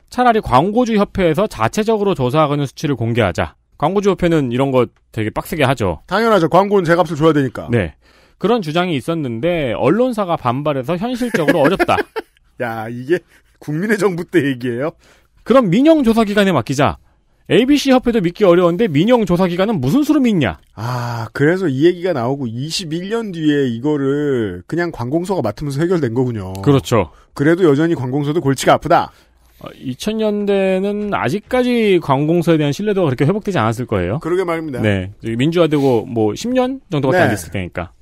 차라리 광고주 협회에서 자체적으로 조사하는 수치를 공개하자. 광고주 협회는 이런 거 되게 빡세게 하죠. 당연하죠. 광고는 제 값을 줘야 되니까. 네. 그런 주장이 있었는데 언론사가 반발해서 현실적으로 어렵다. 야, 이게 국민의 정부 때 얘기예요? 그럼 민영조사기관에 맡기자. ABC 협회도 믿기 어려운데 민영조사기관은 무슨 수로 믿냐? 아, 그래서 이 얘기가 나오고 21년 뒤에 이거를 그냥 관공서가 맡으면서 해결된 거군요. 그렇죠. 그래도 여전히 관공서도 골치가 아프다. 2000년대는 어, 아직까지 관공서에 대한 신뢰도가 그렇게 회복되지 않았을 거예요. 그러게 말입니다. 네. 민주화되고 뭐 10년 정도밖에 네. 안 됐을 테니까.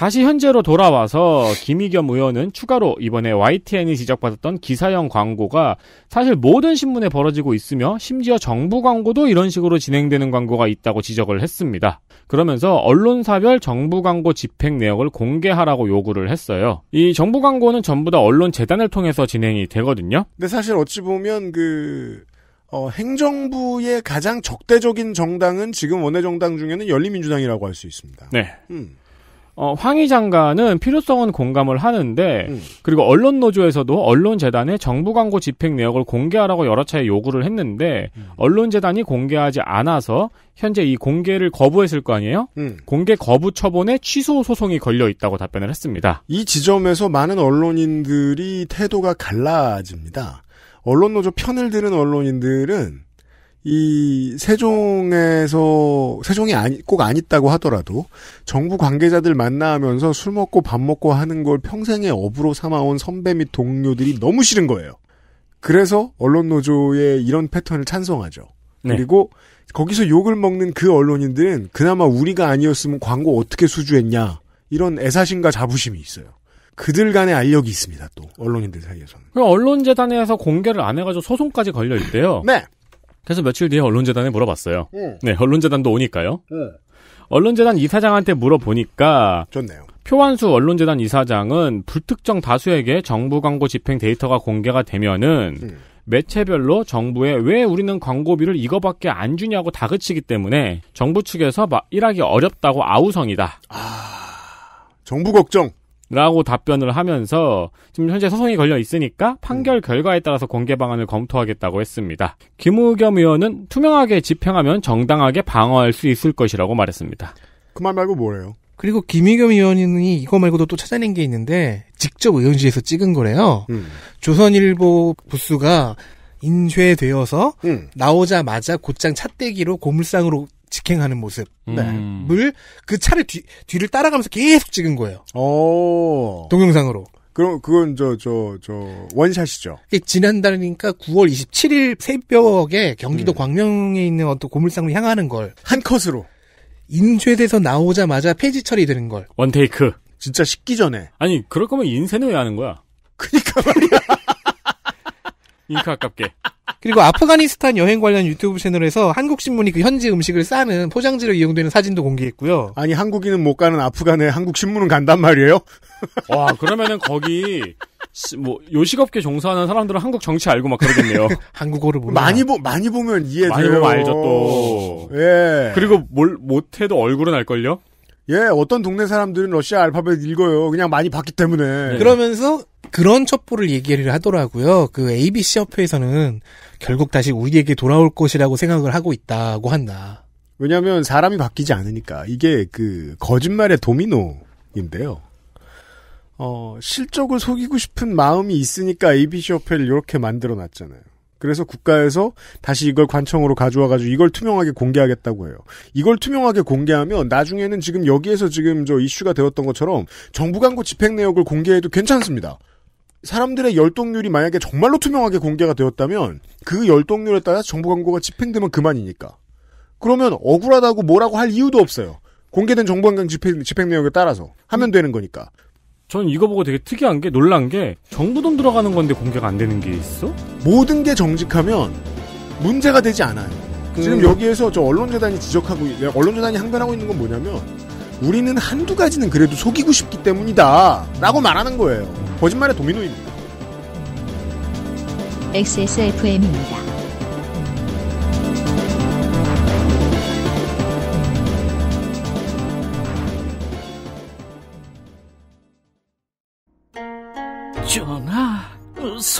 다시 현재로 돌아와서 김희겸 의원은 추가로 이번에 YTN이 지적받았던 기사형 광고가 사실 모든 신문에 벌어지고 있으며 심지어 정부 광고도 이런 식으로 진행되는 광고가 있다고 지적을 했습니다. 그러면서 언론사별 정부 광고 집행 내역을 공개하라고 요구를 했어요. 이 정부 광고는 전부 다 언론 재단을 통해서 진행이 되거든요. 근데 사실 어찌 보면 그 어, 행정부의 가장 적대적인 정당은 지금 원내정당 중에는 열린민주당이라고 할 수 있습니다. 네. 음. 어, 황희 장관은 필요성은 공감을 하는데 음. 그리고 언론 노조에서도 언론 재단에 정부 광고 집행 내역을 공개하라고 여러 차례 요구를 했는데 음. 언론 재단이 공개하지 않아서 현재 이 공개를 거부했을 거 아니에요? 음. 공개 거부 처분에 취소 소송이 걸려 있다고 답변을 했습니다. 이 지점에서 많은 언론인들이 태도가 갈라집니다. 언론 노조 편을 드는 언론인들은 이 세종에서 세종이 아니 꼭 안 있다고 하더라도 정부 관계자들 만나면서 술 먹고 밥 먹고 하는 걸 평생의 업으로 삼아온 선배 및 동료들이 너무 싫은 거예요. 그래서 언론 노조의 이런 패턴을 찬성하죠. 네. 그리고 거기서 욕을 먹는 그 언론인들은 그나마 우리가 아니었으면 광고 어떻게 수주했냐 이런 애사심과 자부심이 있어요. 그들 간의 알력이 있습니다. 또 언론인들 사이에서는. 언론재단에서 공개를 안 해가지고 소송까지 걸려 있대요. 네. 그래서 며칠 뒤에 언론재단에 물어봤어요. 응. 네, 언론재단도 오니까요. 응. 언론재단 이사장한테 물어보니까 좋네요. 표완수 언론재단 이사장은 불특정 다수에게 정부 광고 집행 데이터가 공개가 되면은 응. 음. 매체별로 정부에 왜 우리는 광고비를 이거밖에 안 주냐고 다그치기 때문에 정부 측에서 일하기 어렵다고 아우성이다. 아, 정부 걱정. 라고 답변을 하면서 지금 현재 소송이 걸려 있으니까 판결 음. 결과에 따라서 공개 방안을 검토하겠다고 했습니다. 김우겸 의원은 투명하게 집행하면 정당하게 방어할 수 있을 것이라고 말했습니다. 그 말 말고 뭐래요? 그리고 김희겸 의원이 이거 말고도 또 찾아낸 게 있는데 직접 의원실에서 찍은 거래요. 음. 조선일보 부수가 인쇄되어서 음. 나오자마자 곧장 찻대기로 고물상으로 직행하는 모습. 네. 음. 그 차를 뒤, 뒤를 따라가면서 계속 찍은 거예요. 오. 동영상으로. 그럼 그건 저 저저 저, 저 원샷이죠. 지난달이니까 9월 27일 새벽에 경기도 음. 광명에 있는 어떤 고물상으 향하는 걸 한 컷으로 인쇄돼서 나오자마자 폐지 처리되는 걸 원테이크. 진짜 식기 전에. 아니 그럴 거면 인쇄는 왜 하는 거야? 그니까 말이야. 잉크 아깝게. 그리고 아프가니스탄 여행 관련 유튜브 채널에서 한국신문이 그 현지 음식을 싸는 포장지로 이용되는 사진도 공개했고요. 아니, 한국인은 못 가는 아프간에 한국신문은 간단 말이에요? 와, 그러면은 거기, 뭐, 요식업계 종사하는 사람들은 한국 정치 알고 막 그러겠네요. 한국어를 모르 많이, 보, 많이 보면 이해돼요. 많이 보면 알죠, 또. 예. 그리고 뭘, 못해도 얼굴은 알걸요? 예, 어떤 동네 사람들은 러시아 알파벳 읽어요. 그냥 많이 봤기 때문에. 네. 그러면서 그런 첩보를 얘기를 하더라고요. 그 ABC 협회에서는 결국 다시 우리에게 돌아올 것이라고 생각을 하고 있다고 한다. 왜냐하면 사람이 바뀌지 않으니까 이게 그 거짓말의 도미노인데요. 어, 실적을 속이고 싶은 마음이 있으니까 ABC 협회를 이렇게 만들어 놨잖아요. 그래서 국가에서 다시 이걸 관청으로 가져와가지고 이걸 투명하게 공개하겠다고 해요. 이걸 투명하게 공개하면 나중에는 지금 여기에서 지금 저 이슈가 되었던 것처럼 정부 광고 집행 내역을 공개해도 괜찮습니다. 사람들의 열동률이 만약에 정말로 투명하게 공개가 되었다면 그 열동률에 따라 정부 광고가 집행되면 그만이니까. 그러면 억울하다고 뭐라고 할 이유도 없어요. 공개된 정보 광고 집행, 집행 내역에 따라서 하면 되는 거니까. 저는 이거 보고 되게 특이한 게 놀란 게 정부 돈 들어가는 건데 공개가 안 되는 게 있어? 모든 게 정직하면 문제가 되지 않아요. 음. 지금 여기에서 저 언론재단이 지적하고 언론재단이 항변하고 있는 건 뭐냐면 우리는 한두 가지는 그래도 속이고 싶기 때문이다라고 말하는 거예요. 거짓말의 도미노입니다. XSFM입니다.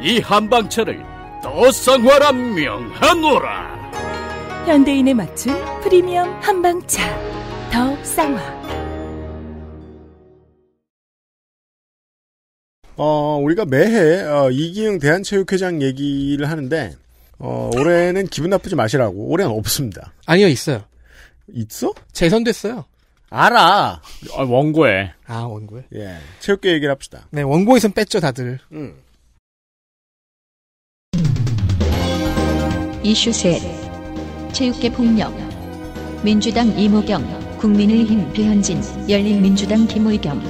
이 한방차를 더 쌍화라 명하노라. 현대인에 맞춘 프리미엄 한방차 더 쌍화. 어, 우리가 매해 어, 이기영 대한체육회장 얘기를 하는데 어, 올해는 기분 나쁘지 마시라고. 올해는 없습니다. 아니요, 있어요. 있어? 재선됐어요. 알아. 아, 원고에. 아, 원고에? 예. 체육계 얘기를 합시다. 네, 원고에선 뺐죠, 다들. 응 음. 이슈 셋. 체육계 폭력. 민주당 이모경, 국민의힘 배현진, 열린민주당 김의겸.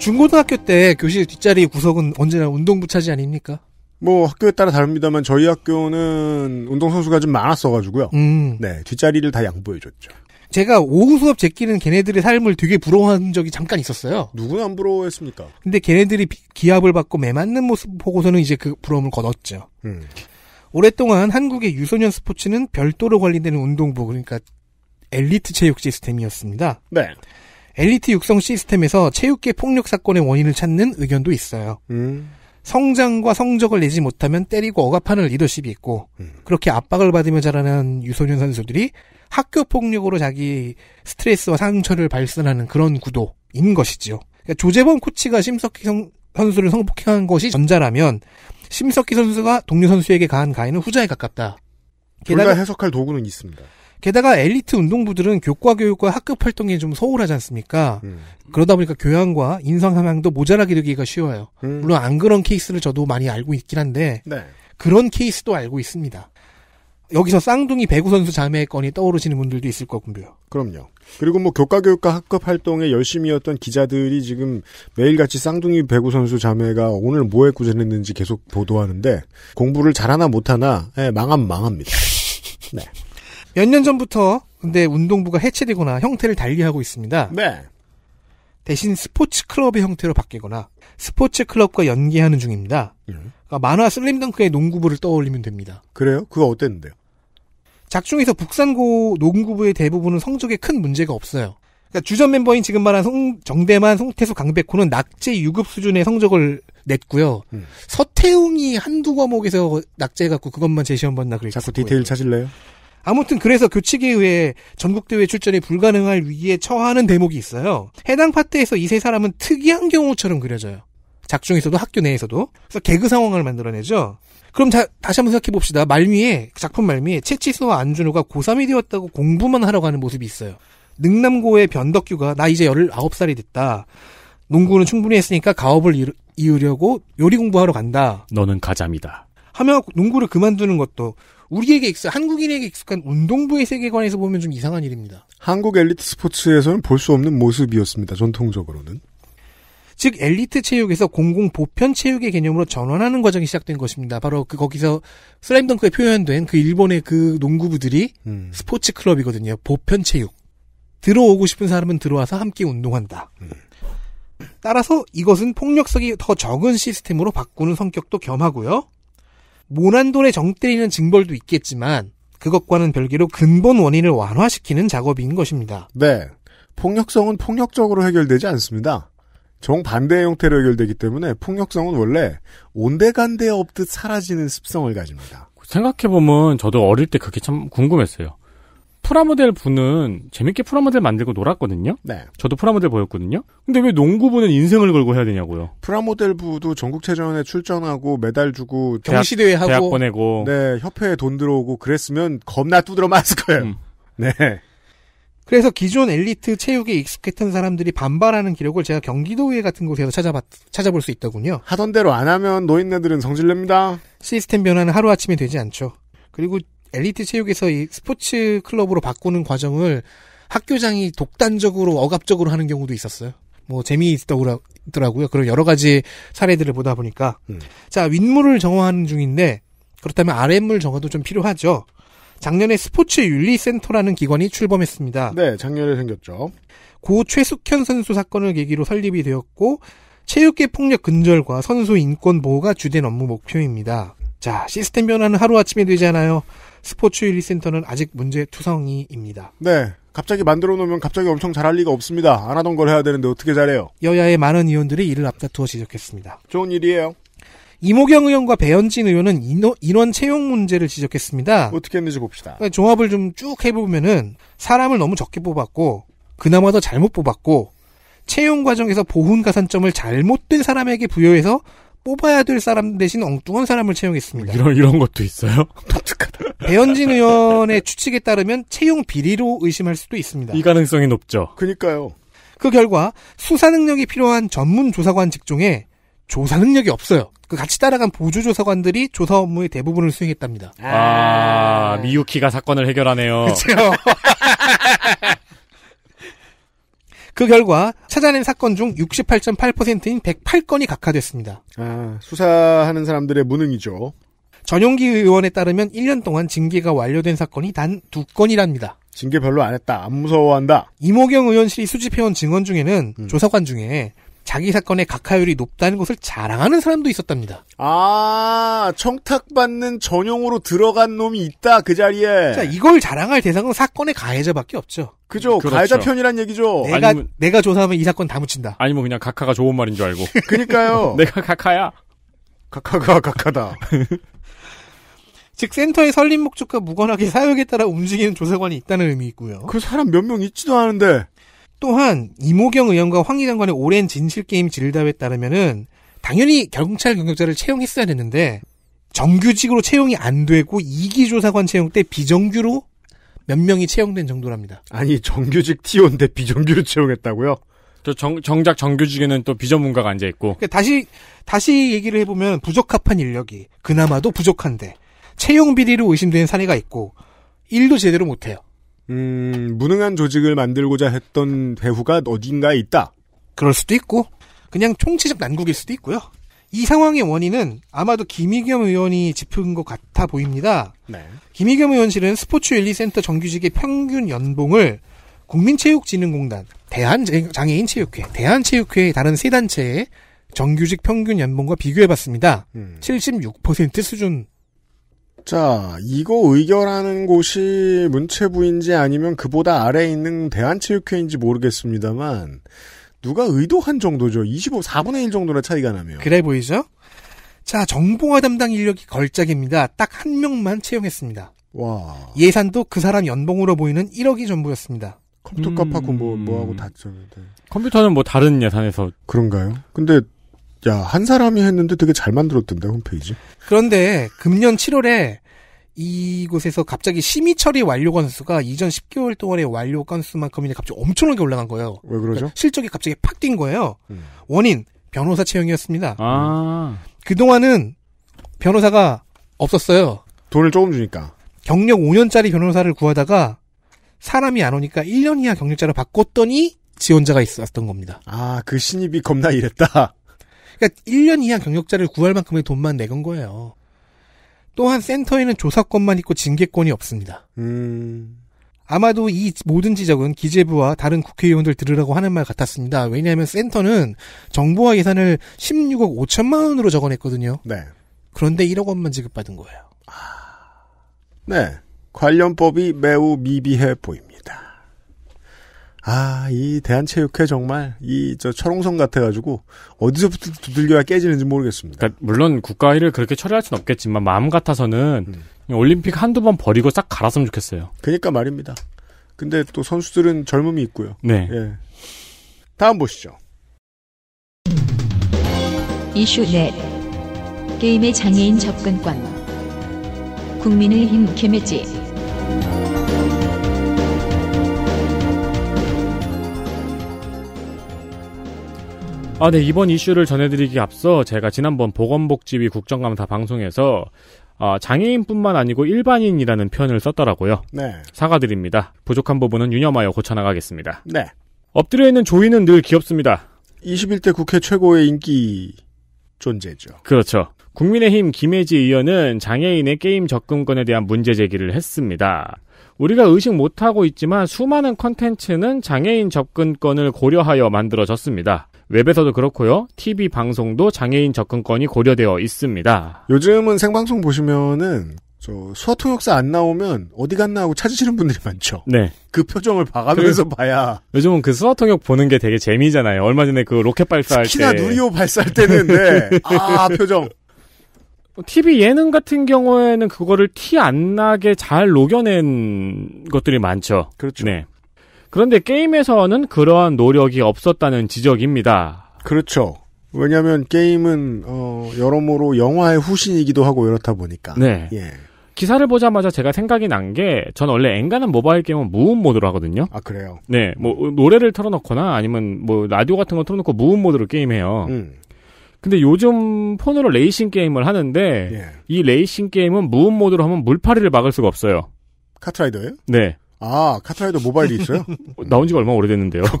중고등학교 때 교실 뒷자리 구석은 언제나 운동부 차지 아닙니까? 뭐 학교에 따라 다릅니다만 저희 학교는 운동선수가 좀 많았어가지고요. 음. 네 뒷자리를 다 양보해줬죠. 제가 오후 수업 제끼는 걔네들의 삶을 되게 부러워한 적이 잠깐 있었어요. 누구나 안 부러워했습니까? 근데 걔네들이 기합을 받고 매맞는 모습 보고서는 이제 그 부러움을 거뒀죠. 음. 오랫동안 한국의 유소년 스포츠는 별도로 관리되는 운동부 그러니까 엘리트 체육 시스템이었습니다. 네. 엘리트 육성 시스템에서 체육계 폭력 사건의 원인을 찾는 의견도 있어요. 음. 성장과 성적을 내지 못하면 때리고 억압하는 리더십이 있고 음. 그렇게 압박을 받으며 자라는 유소년 선수들이 학교 폭력으로 자기 스트레스와 상처를 발산하는 그런 구도인 것이지요. 그러니까 조재범 코치가 심석희 성, 선수를 성폭행한 것이 전자라면 심석희 선수가 동료 선수에게 가한 가해는 후자에 가깝다. 게다가 해석할 도구는 있습니다. 게다가 엘리트 운동부들은 교과 교육과 학급 활동이 좀 소홀하지 않습니까? 음. 그러다 보니까 교양과 인성 함양도 모자라게 되기가 쉬워요. 음. 물론 안 그런 케이스를 저도 많이 알고 있긴 한데 네. 그런 케이스도 알고 있습니다. 여기서 쌍둥이 배구 선수 자매의 건이 떠오르시는 분들도 있을 거군요. 그럼요. 그리고 뭐 교과교육과 학급 활동에 열심히었던 기자들이 지금 매일같이 쌍둥이 배구 선수 자매가 오늘 뭐에 구전했는지 계속 보도하는데 공부를 잘하나 못하나 예, 망함 망합니다. 네. 몇 년 전부터 근데 운동부가 해체되거나 형태를 달리하고 있습니다. 네. 대신 스포츠 클럽의 형태로 바뀌거나 스포츠 클럽과 연계하는 중입니다. 음. 만화 슬림덩크의 농구부를 떠올리면 됩니다. 그래요? 그거 어땠는데요? 작중에서 북산고 농구부의 대부분은 성적에 큰 문제가 없어요. 그러니까 주전 멤버인 지금 말한 송, 정대만, 송태수, 강백호는 낙제 유급 수준의 성적을 냈고요. 음. 서태웅이 한두 과목에서 낙제해갖고 그것만 제시험 받나 그랬어요. 자꾸 디테일 찾을래요? 아무튼 그래서 교칙에 의해 전국대회 출전이 불가능할 위기에 처하는 대목이 있어요. 해당 파트에서 이 세 사람은 특이한 경우처럼 그려져요. 작중에서도 학교 내에서도. 그래서 개그 상황을 만들어내죠. 그럼 자, 다시 한번 생각해 봅시다. 말미에 작품 말미에 채치수와 안준호가 고3이 되었다고 공부만 하러 가는 모습이 있어요. 능남고의 변덕규가 나 이제 19살이 됐다. 농구는 충분히 했으니까 가업을 이루, 이으려고 요리 공부하러 간다. 너는 가자미다. 하며 농구를 그만두는 것도 우리에게 익숙, 한국인에게 익숙한 운동부의 세계관에서 보면 좀 이상한 일입니다. 한국 엘리트 스포츠에서는 볼 수 없는 모습이었습니다. 전통적으로는. 즉 엘리트 체육에서 공공 보편 체육의 개념으로 전환하는 과정이 시작된 것입니다. 바로 그 거기서 슬라임덩크에 표현된 그 일본의 그 농구부들이 음. 스포츠 클럽이거든요. 보편 체육. 들어오고 싶은 사람은 들어와서 함께 운동한다. 음. 따라서 이것은 폭력성이 더 적은 시스템으로 바꾸는 성격도 겸하고요. 모난돌에 정 때리는 징벌도 있겠지만 그것과는 별개로 근본 원인을 완화시키는 작업인 것입니다. 네. 폭력성은 폭력적으로 해결되지 않습니다. 정반대의 형태로 해결되기 때문에 폭력성은 원래 온데간데 없듯 사라지는 습성을 가집니다. 생각해보면 저도 어릴 때 그게 참 궁금했어요. 프라모델 부는 재밌게 프라모델 만들고 놀았거든요. 네. 저도 프라모델 보였거든요. 근데 왜 농구부는 인생을 걸고 해야 되냐고요. 프라모델 부도 전국체전에 출전하고 메달 주고 경시대회 하고 대학 보내고 네 협회에 돈 들어오고 그랬으면 겁나 두드러 맞을 거예요. 음. 네. 그래서 기존 엘리트 체육에 익숙했던 사람들이 반발하는 기록을 제가 경기도의회 같은 곳에서 찾아봤, 찾아볼 수 있더군요. 하던 대로 안 하면 노인네들은 성질냅니다. 시스템 변화는 하루아침에 되지 않죠. 그리고 엘리트 체육에서 이 스포츠 클럽으로 바꾸는 과정을 학교장이 독단적으로 억압적으로 하는 경우도 있었어요. 뭐 재미있더라고요. 그런 여러 가지 사례들을 보다 보니까 음. 자 윗물을 정화하는 중인데 그렇다면 아랫물 정화도 좀 필요하죠. 작년에 스포츠 윤리센터라는 기관이 출범했습니다. 네, 작년에 생겼죠. 고 최숙현 선수 사건을 계기로 설립이 되었고 체육계 폭력 근절과 선수 인권 보호가 주된 업무 목표입니다. 자, 시스템 변화는 하루아침에 되지 않아요. 스포츠 윤리센터는 아직 문제 투성이입니다. 네. 갑자기 만들어 놓으면 갑자기 엄청 잘할 리가 없습니다. 안 하던 걸 해야 되는데 어떻게 잘해요? 여야의 많은 의원들이 이를 앞다투어 지적했습니다. 좋은 일이에요. 이모경 의원과 배현진 의원은 인원, 인원 채용 문제를 지적했습니다. 어떻게 했는지 봅시다. 그러니까 종합을 좀 쭉 해보면은 사람을 너무 적게 뽑았고 그나마 더 잘못 뽑았고 채용 과정에서 보훈 가산점을 잘못된 사람에게 부여해서 뽑아야 될 사람 대신 엉뚱한 사람을 채용했습니다. 이런 이런 것도 있어요. 독특하다. 배현진 의원의 추측에 따르면 채용 비리로 의심할 수도 있습니다. 이 가능성이 높죠. 그니까요. 그 결과 수사 능력이 필요한 전문 조사관 직종에 조사 능력이 없어요. 그 같이 따라간 보조조사관들이 조사 업무의 대부분을 수행했답니다. 아, 아 미유키가 사건을 해결하네요. 그렇죠. 그 결과 찾아낸 사건 중 68.8%인 108건이 각하됐습니다. 아, 수사하는 사람들의 무능이죠. 전용기 의원에 따르면 1년 동안 징계가 완료된 사건이 단 2건이랍니다. 징계 별로 안 했다. 안 무서워한다. 이모경 의원실이 수집해온 증언 중에는 음. 조사관 중에 자기 사건의 각하율이 높다는 것을 자랑하는 사람도 있었답니다. 아, 청탁받는 전용으로 들어간 놈이 있다, 그 자리에. 자, 이걸 자랑할 대상은 사건의 가해자밖에 없죠. 그죠. 그렇죠. 가해자 편이란 얘기죠. 내가, 아니면, 내가 조사하면 이 사건 다 묻힌다. 아니뭐 그냥 각하가 좋은 말인 줄 알고. 그니까요. 내가 각하야. 각하가 각하다. 즉 센터의 설립 목적과 무관하게 사역에 따라 움직이는 조사관이 있다는 의미이고요. 그 사람 몇 명 있지도 않은데 또한 이모경 의원과 황희 장관의 오랜 진실 게임 질답에 따르면은 당연히 경찰 경력자를 채용했어야 했는데 정규직으로 채용이 안 되고 이기 조사관 채용 때 비정규로 몇 명이 채용된 정도랍니다. 아니 정규직 티오인데 비정규로 채용했다고요? 또 정, 정작 정규직에는 또 비전문가가 앉아 있고. 그러니까 다시 다시 얘기를 해보면 부적합한 인력이 그나마도 부족한데 채용 비리로 의심되는 사례가 있고 일도 제대로 못해요. 음, 무능한 조직을 만들고자 했던 배후가 어딘가에 있다. 그럴 수도 있고 그냥 총체적 난국일 수도 있고요. 이 상황의 원인은 아마도 김희겸 의원이 짚은 것 같아 보입니다. 네. 김희겸 의원실은 스포츠윤리센터 정규직의 평균 연봉을 국민체육진흥공단, 대한장애인체육회, 대한체육회의 다른 세 단체의 정규직 평균 연봉과 비교해봤습니다. 음. 76% 수준 자, 이거 의결하는 곳이 문체부인지 아니면 그보다 아래에 있는 대한체육회인지 모르겠습니다만, 누가 의도한 정도죠. 25, 4분의 1 정도나 차이가 나며. 그래 보이죠? 자, 정보화 담당 인력이 걸작입니다. 딱 한 명만 채용했습니다. 와. 예산도 그 사람 연봉으로 보이는 1억이 전부였습니다. 컴퓨터 값하고 뭐, 음... 뭐, 뭐하고 다 쳤는데. 컴퓨터는 뭐 다른 예산에서. 그런가요? 근데 야, 한 사람이 했는데 되게 잘 만들었던데, 홈페이지. 그런데 금년 7월에 이곳에서 갑자기 심의 처리 완료 건수가 이전 10개월 동안의 완료 건수만큼이나 갑자기 엄청나게 올라간 거예요. 왜 그러죠? 그러니까 실적이 갑자기 팍 뛴 거예요. 음. 원인, 변호사 채용이었습니다. 아. 그동안은 변호사가 없었어요. 돈을 조금 주니까. 경력 5년짜리 변호사를 구하다가 사람이 안 오니까 1년 이하 경력자를 바꿨더니 지원자가 있었던 겁니다. 아, 그 신입이 겁나 이랬다. 그러니까 1년 이하 경력자를 구할 만큼의 돈만 내건 거예요. 또한 센터에는 조사권만 있고 징계권이 없습니다. 음... 아마도 이 모든 지적은 기재부와 다른 국회의원들 들으라고 하는 말 같았습니다. 왜냐하면 센터는 정부와 예산을 16억 5천만 원으로 적어냈거든요. 네. 그런데 1억 원만 지급받은 거예요. 아... 네. 관련법이 매우 미비해 보입니다. 아, 이 대한체육회 정말 이저 철옹성 같아가지고 어디서부터 두들겨야 깨지는지 모르겠습니다. 그러니까 물론 국가일을 그렇게 처리할 수는 없겠지만 마음 같아서는 음. 올림픽 한두 번 버리고 싹 갈았으면 좋겠어요. 그러니까 말입니다. 근데 또 선수들은 젊음이 있고요. 네. 예. 다음 보시죠. 이슈 넷 게임의 장애인 접근권 국민의힘 개매지 아, 네. 이번 이슈를 전해드리기 앞서 제가 지난번 보건복지위 국정감사 방송에서 아, 장애인뿐만 아니고 일반인이라는 표현을 썼더라고요. 네. 사과드립니다. 부족한 부분은 유념하여 고쳐나가겠습니다. 네. 엎드려 있는 조이는 늘 귀엽습니다. 21대 국회 최고의 인기 존재죠. 그렇죠. 국민의힘 김혜지 의원은 장애인의 게임 접근권에 대한 문제 제기를 했습니다. 우리가 의식 못하고 있지만 수많은 컨텐츠는 장애인 접근권을 고려하여 만들어졌습니다. 웹에서도 그렇고요. TV 방송도 장애인 접근권이 고려되어 있습니다. 요즘은 생방송 보시면은 저 수화 통역사 안 나오면 어디 갔나 하고 찾으시는 분들이 많죠. 네. 그 표정을 봐가면서 그, 봐야. 요즘은 그 수화 통역 보는 게 되게 재미잖아요. 얼마 전에 그 로켓 발사할 특히나 때. 특히나 누리호 발사할 때는 네. 아 표정. TV 예능 같은 경우에는 그거를 티 안 나게 잘 녹여낸 것들이 많죠. 그렇죠. 네. 그런데 게임에서는 그러한 노력이 없었다는 지적입니다. 그렇죠. 왜냐하면 게임은 어, 여러모로 영화의 후신이기도 하고 이렇다 보니까. 네. 예. 기사를 보자마자 제가 생각이 난 게 전 원래 엔간한 모바일 게임은 무음 모드로 하거든요. 아 그래요? 네, 뭐 노래를 틀어놓거나 아니면 뭐 라디오 같은 거 틀어놓고 무음 모드로 게임해요. 음. 근데 요즘 폰으로 레이싱 게임을 하는데 예. 이 레이싱 게임은 무음 모드로 하면 물파리를 막을 수가 없어요. 카트라이더예요? 네. 아, 카트라이더 모바일이 있어요? 나온 지가 얼마 오래됐는데요.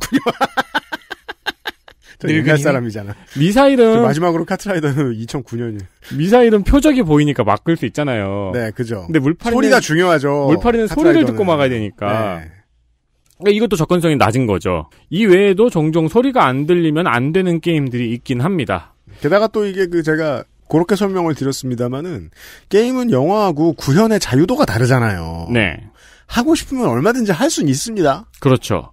늙은 사람이잖아. 미사일은 마지막으로 카트라이더는 2009년이. 미사일은 표적이 보이니까 막을 수 있잖아요. 네, 그죠. 근데 물파리 소리가 중요하죠. 물파리는 는 소리를 듣고 막아야 되니까. 네. 그러니까 이것도 접근성이 낮은 거죠. 이 외에도 종종 소리가 안 들리면 안 되는 게임들이 있긴 합니다. 게다가 또 이게 그 제가 그렇게 설명을 드렸습니다만은 게임은 영화하고 구현의 자유도가 다르잖아요. 네. 하고 싶으면 얼마든지 할 수는 있습니다. 그렇죠.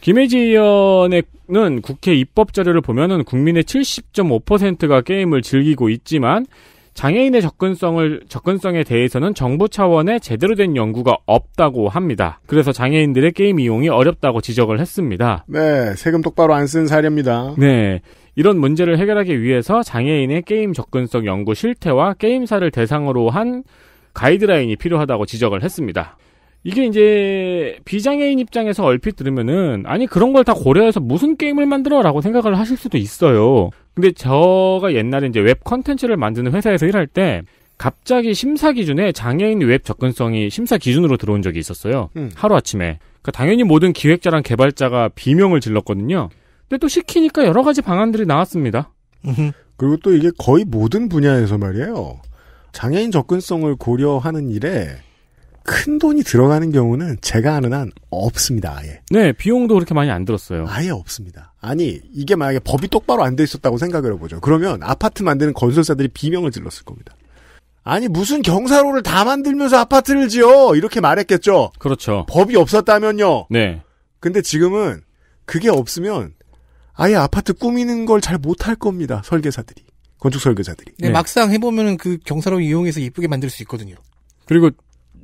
김혜지 의원은 국회 입법 자료를 보면은 국민의 70.5%가 게임을 즐기고 있지만 장애인의 접근성을 접근성에 대해서는 정부 차원의 제대로 된 연구가 없다고 합니다. 그래서 장애인들의 게임 이용이 어렵다고 지적을 했습니다. 네, 세금 똑바로 안 쓴 사례입니다. 네. 이런 문제를 해결하기 위해서 장애인의 게임 접근성 연구 실태와 게임사를 대상으로 한 가이드라인이 필요하다고 지적을 했습니다. 이게 이제 비장애인 입장에서 얼핏 들으면은 아니 그런 걸 다 고려해서 무슨 게임을 만들어라고 생각을 하실 수도 있어요. 근데 저가 옛날에 이제 웹 컨텐츠를 만드는 회사에서 일할 때 갑자기 심사 기준에 장애인 웹 접근성이 심사 기준으로 들어온 적이 있었어요. 음. 하루 아침에. 그러니까 당연히 모든 기획자랑 개발자가 비명을 질렀거든요. 근데 또 시키니까 여러 가지 방안들이 나왔습니다. 그리고 또 이게 거의 모든 분야에서 말이에요. 장애인 접근성을 고려하는 일에 큰 돈이 들어가는 경우는 제가 아는 한 없습니다, 아예. 네, 비용도 그렇게 많이 안 들었어요. 아예 없습니다. 아니, 이게 만약에 법이 똑바로 안 돼 있었다고 생각을 해보죠. 그러면 아파트 만드는 건설사들이 비명을 질렀을 겁니다. 아니, 무슨 경사로를 다 만들면서 아파트를 지어! 이렇게 말했겠죠? 그렇죠. 법이 없었다면요? 네. 근데 지금은 그게 없으면 아예 아파트 꾸미는 걸 잘 못할 겁니다, 설계사들이. 건축 설계사들이. 네, 네. 막상 해보면은 그 경사로 이용해서 예쁘게 만들 수 있거든요. 그리고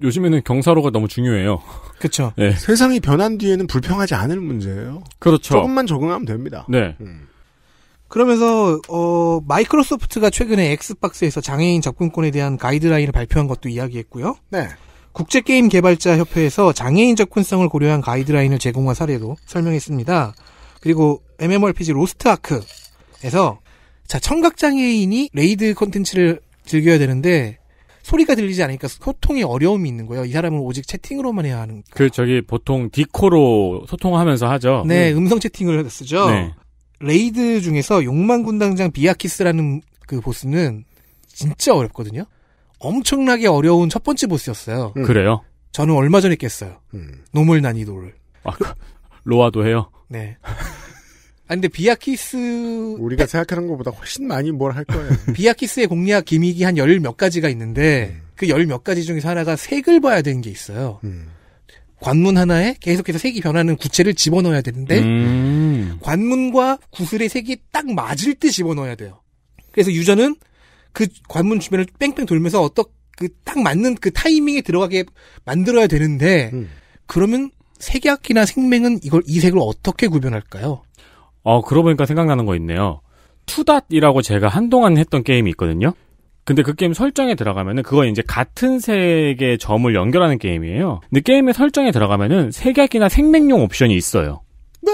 요즘에는 경사로가 너무 중요해요. 그렇죠. 네. 세상이 변한 뒤에는 불평하지 않을 문제예요. 그렇죠. 조금만 적응하면 됩니다. 네. 음. 그러면서 어, 마이크로소프트가 최근에 엑스박스에서 장애인 접근권에 대한 가이드라인을 발표한 것도 이야기했고요. 네. 국제 게임 개발자 협회에서 장애인 접근성을 고려한 가이드라인을 제공한 사례도 설명했습니다. 그리고 MMORPG 로스트 아크에서 자 청각 장애인이 레이드 콘텐츠를 즐겨야 되는데 소리가 들리지 않으니까 소통에 어려움이 있는 거예요. 이 사람은 오직 채팅으로만 해야 하는. 그 저기 보통 디코로 소통하면서 하죠. 네, 음성 채팅을 쓰죠. 네. 레이드 중에서 욕망 군당장 비아키스라는 그 보스는 진짜 어렵거든요. 엄청나게 어려운 첫 번째 보스였어요. 음. 그래요? 저는 얼마 전에 깼어요. 음. 노멀 난이도를. 아, 그, 로아도 해요? 네. 아, 근데 비아키스. 우리가 팩... 생각하는 것보다 훨씬 많이 뭘 할 거예요. 비아키스의 공략 기믹이 한 열 몇 가지가 있는데, 음. 그열 몇 가지 중에서 하나가 색을 봐야 되는 게 있어요. 음. 관문 하나에 계속해서 색이 변하는 구체를 집어넣어야 되는데, 음. 관문과 구슬의 색이 딱 맞을 때 집어넣어야 돼요. 그래서 유저는 그 관문 주변을 뺑뺑 돌면서 어떤그 딱 맞는 그 타이밍에 들어가게 만들어야 되는데, 음. 그러면 색약이나 생명은 이걸 이 색을 어떻게 구별할까요? 어, 그러고 보니까 생각나는 거 있네요. 투닷이라고 제가 한동안 했던 게임이 있거든요. 근데 그 게임 설정에 들어가면은 그거 이제 같은 색의 점을 연결하는 게임이에요. 근데 게임의 설정에 들어가면은 색약이나 생명용 옵션이 있어요. 네.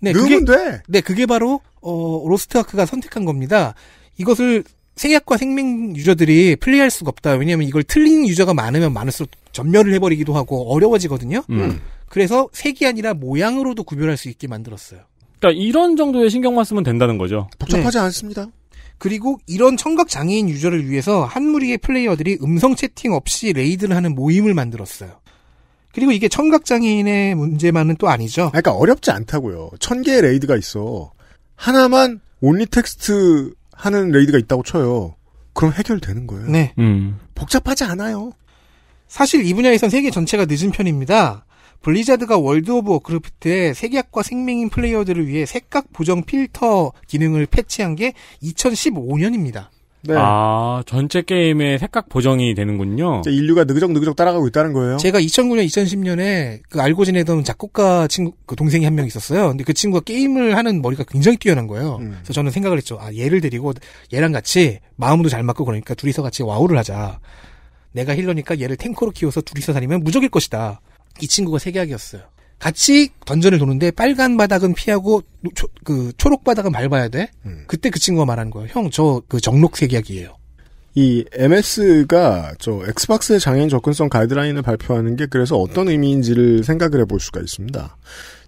네, 그게, 돼. 네, 그게 바로 어, 로스트아크가 선택한 겁니다. 이것을 생약과 생명 유저들이 플레이할 수가 없다. 왜냐하면 이걸 틀린 유저가 많으면 많을수록 전멸을 해버리기도 하고 어려워지거든요. 음. 그래서 색이 아니라 모양으로도 구별할 수 있게 만들었어요. 그러니까 이런 정도의 신경만 쓰면 된다는 거죠. 복잡하지 네. 않습니다. 그리고 이런 청각 장애인 유저를 위해서 한 무리의 플레이어들이 음성 채팅 없이 레이드를 하는 모임을 만들었어요. 그리고 이게 청각 장애인의 문제만은 또 아니죠. 아, 그러니까 어렵지 않다고요. 천 개의 레이드가 있어. 하나만 온리 텍스트 하는 레이드가 있다고 쳐요. 그럼 해결되는 거예요. 네. 음. 복잡하지 않아요. 사실 이 분야에선 세계 전체가 늦은 편입니다. 블리자드가 월드 오브 워크래프트에 색약과 생명인 플레이어들을 위해 색각 보정 필터 기능을 패치한 게 2015년입니다. 네. 아, 전체 게임의 색각 보정이 되는군요. 인류가 느그적느그적 따라가고 있다는 거예요. 제가 2009년, 2010년에 그 알고 지내던 작곡가 친구, 그 동생이 한 명 있었어요. 근데 그 친구가 게임을 하는 머리가 굉장히 뛰어난 거예요. 음. 그래서 저는 생각을 했죠. 아, 얘를 데리고 얘랑 같이 마음도 잘 맞고 그러니까 둘이서 같이 와우를 하자. 내가 힐러니까 얘를 탱커로 키워서 둘이서 다니면 무적일 것이다. 이 친구가 세계학이었어요. 같이 던전을 도는데 빨간 바닥은 피하고 초, 그 초록 바닥은 밟아야 돼. 음. 그때 그 친구가 말한 거예요. 형저그 정록 세계학이에요. 이 MS가 저 엑스박스의 장애인 접근성 가이드라인을 발표하는 게 그래서 어떤 의미인지를 생각을 해볼 수가 있습니다.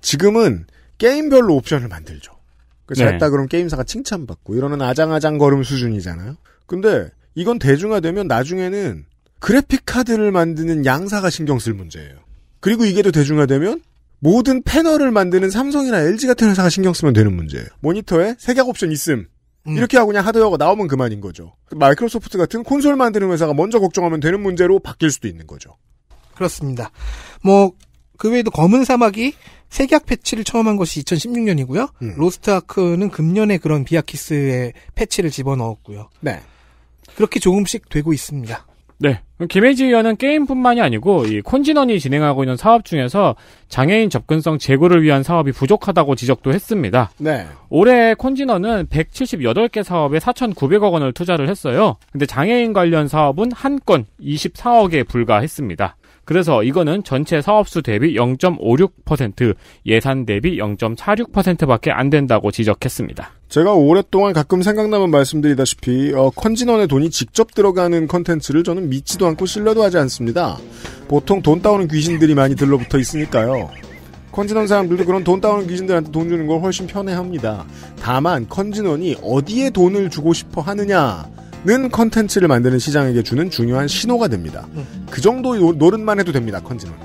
지금은 게임별로 옵션을 만들죠. 그 잘했다 네. 그럼 게임사가 칭찬받고 이러는 아장아장 걸음 수준이잖아요. 근데 이건 대중화되면 나중에는 그래픽 카드를 만드는 양사가 신경 쓸 문제예요. 그리고 이게 더 대중화되면 모든 패널을 만드는 삼성이나 LG 같은 회사가 신경 쓰면 되는 문제예요. 모니터에 색약 옵션 있음. 음. 이렇게 하고 그냥 하드웨어가 나오면 그만인 거죠. 마이크로소프트 같은 콘솔 만드는 회사가 먼저 걱정하면 되는 문제로 바뀔 수도 있는 거죠. 그렇습니다. 뭐, 그 외에도 검은 사막이 색약 패치를 처음 한 것이 2016년이고요. 음. 로스트 아크는 금년에 그런 비아키스의 패치를 집어넣었고요. 네. 그렇게 조금씩 되고 있습니다. 네. 김혜지 의원은 게임뿐만이 아니고 이 콘진원이 진행하고 있는 사업 중에서 장애인 접근성 제고를 위한 사업이 부족하다고 지적도 했습니다. 네. 올해 콘진원은 178개 사업에 4,900억 원을 투자를 했어요. 근데 장애인 관련 사업은 한 건 24억에 불과했습니다. 그래서 이거는 전체 사업수 대비 0.56%, 예산 대비 0.46%밖에 안 된다고 지적했습니다. 제가 오랫동안 가끔 생각나면 말씀드리다시피 어, 컨진원의 돈이 직접 들어가는 컨텐츠를 저는 믿지도 않고 신뢰도 하지 않습니다. 보통 돈 따오는 귀신들이 많이 들러붙어 있으니까요. 컨진원 사람들도 그런 돈 따오는 귀신들한테 돈 주는 걸 훨씬 편해합니다. 다만 컨진원이 어디에 돈을 주고 싶어 하느냐는 컨텐츠를 만드는 시장에게 주는 중요한 신호가 됩니다. 그 정도 노릇만 해도 됩니다. 컨진원.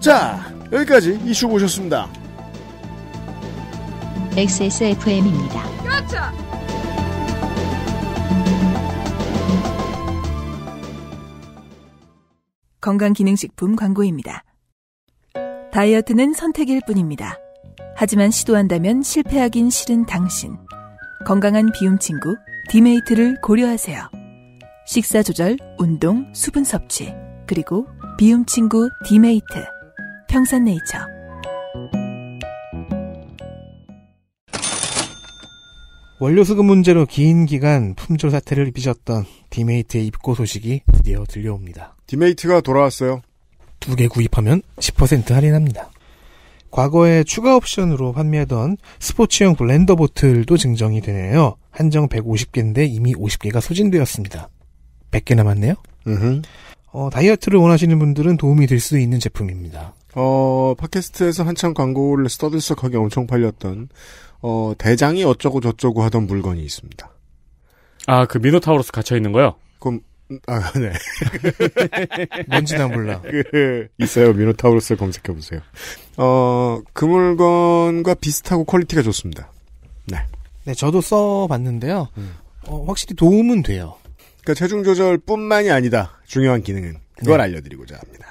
자 여기까지 이슈 보셨습니다. XSFM입니다. 그렇죠. 건강기능식품 광고입니다. 다이어트는 선택일 뿐입니다. 하지만 시도한다면 실패하긴 싫은 당신. 건강한 비움 친구 디메이트를 고려하세요. 식사 조절, 운동, 수분 섭취, 그리고 비움 친구 디메이트. 평산네이처. 원료수급 문제로 긴 기간 품절 사태를 빚었던 디메이트의 입고 소식이 드디어 들려옵니다. 디메이트가 돌아왔어요. 두 개 구입하면 10% 할인합니다. 과거에 추가 옵션으로 판매하던 스포츠용 블렌더 보틀도 증정이 되네요. 한정 150개인데 이미 50개가 소진되었습니다. 100개 남았네요. 어, 다이어트를 원하시는 분들은 도움이 될 수 있는 제품입니다. 어, 팟캐스트에서 한창 광고를 스터들썩하게 엄청 팔렸던 어, 대장이 어쩌고 저쩌고 하던 물건이 있습니다. 아, 그 미노타우로스 갇혀 있는 거요? 그럼 아, 네. 뭔지 나 몰라. 그, 있어요. 미노타우로스 검색해 보세요. 어, 그 물건과 비슷하고 퀄리티가 좋습니다. 네. 네, 저도 써 봤는데요. 음. 어, 확실히 도움은 돼요. 그러니까 체중 조절뿐만이 아니다. 중요한 기능은 그걸 네. 알려 드리고자 합니다.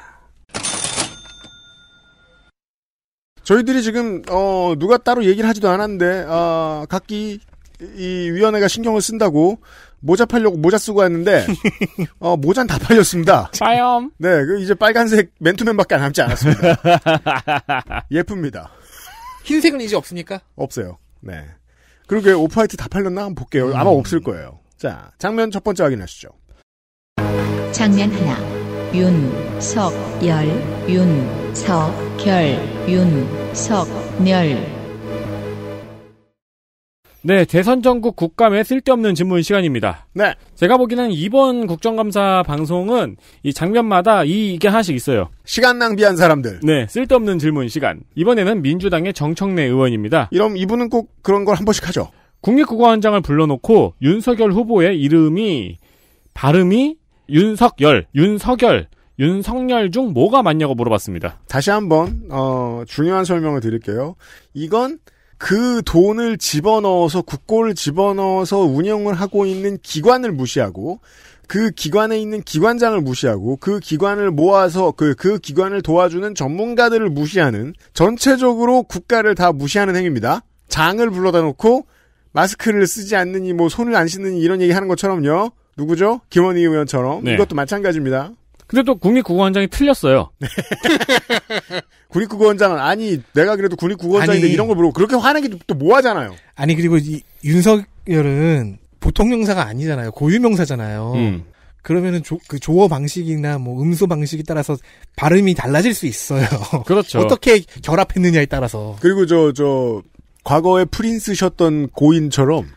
저희들이 지금 어, 누가 따로 얘기를 하지도 않았는데 어, 각기 이 위원회가 신경을 쓴다고 모자 팔려고 모자 쓰고 왔는데 어, 모자는 다 팔렸습니다. 자염 네, 그 이제 빨간색 맨투맨밖에 안 남지 않았습니다. 예쁩니다. 흰색은 이제 없습니까? 없어요. 네. 그러게 오프화이트 다 팔렸나 한번 볼게요. 아마 음. 없을 거예요. 자, 장면 첫 번째 확인하시죠. 장면 하나. 윤석열 윤석열 윤석열 네, 대선 전국 국감의 쓸데없는 질문 시간입니다. 네. 제가 보기에는 이번 국정감사 방송은 이 장면마다 이, 이게 하나씩 있어요. 시간 낭비한 사람들. 네, 쓸데없는 질문 시간. 이번에는 민주당의 정청래 의원입니다. 이럼 이분은 꼭 그런 걸 한 번씩 하죠. 국립국어원장을 불러놓고 윤석열 후보의 이름이 발음이 윤석열, 윤석열, 윤석열 중 뭐가 맞냐고 물어봤습니다. 다시 한번 어, 중요한 설명을 드릴게요. 이건 그 돈을 집어넣어서 국고를 집어넣어서 운영을 하고 있는 기관을 무시하고 그 기관에 있는 기관장을 무시하고 그 기관을 모아서 그그 그 기관을 도와주는 전문가들을 무시하는 전체적으로 국가를 다 무시하는 행위입니다. 장을 불러다 놓고 마스크를 쓰지 않느니 뭐 손을 안 씻느니 이런 얘기 하는 것처럼요. 누구죠? 김원희 의원처럼 네. 이것도 마찬가지입니다. 근데 또 국립국어원장이 틀렸어요. 국립국어원장은 아니 내가 그래도 국립국어원장인데 아니, 이런 걸물어고 그렇게 화낸게또 뭐하잖아요. 아니 그리고 이 윤석열은 보통 명사가 아니잖아요. 고유 명사잖아요. 음. 그러면은 조, 그 조어 방식이나 뭐 음소 방식에 따라서 발음이 달라질 수 있어요. 그렇죠. 어떻게 결합했느냐에 따라서. 그리고 저 저 과거에 프린스셨던 고인처럼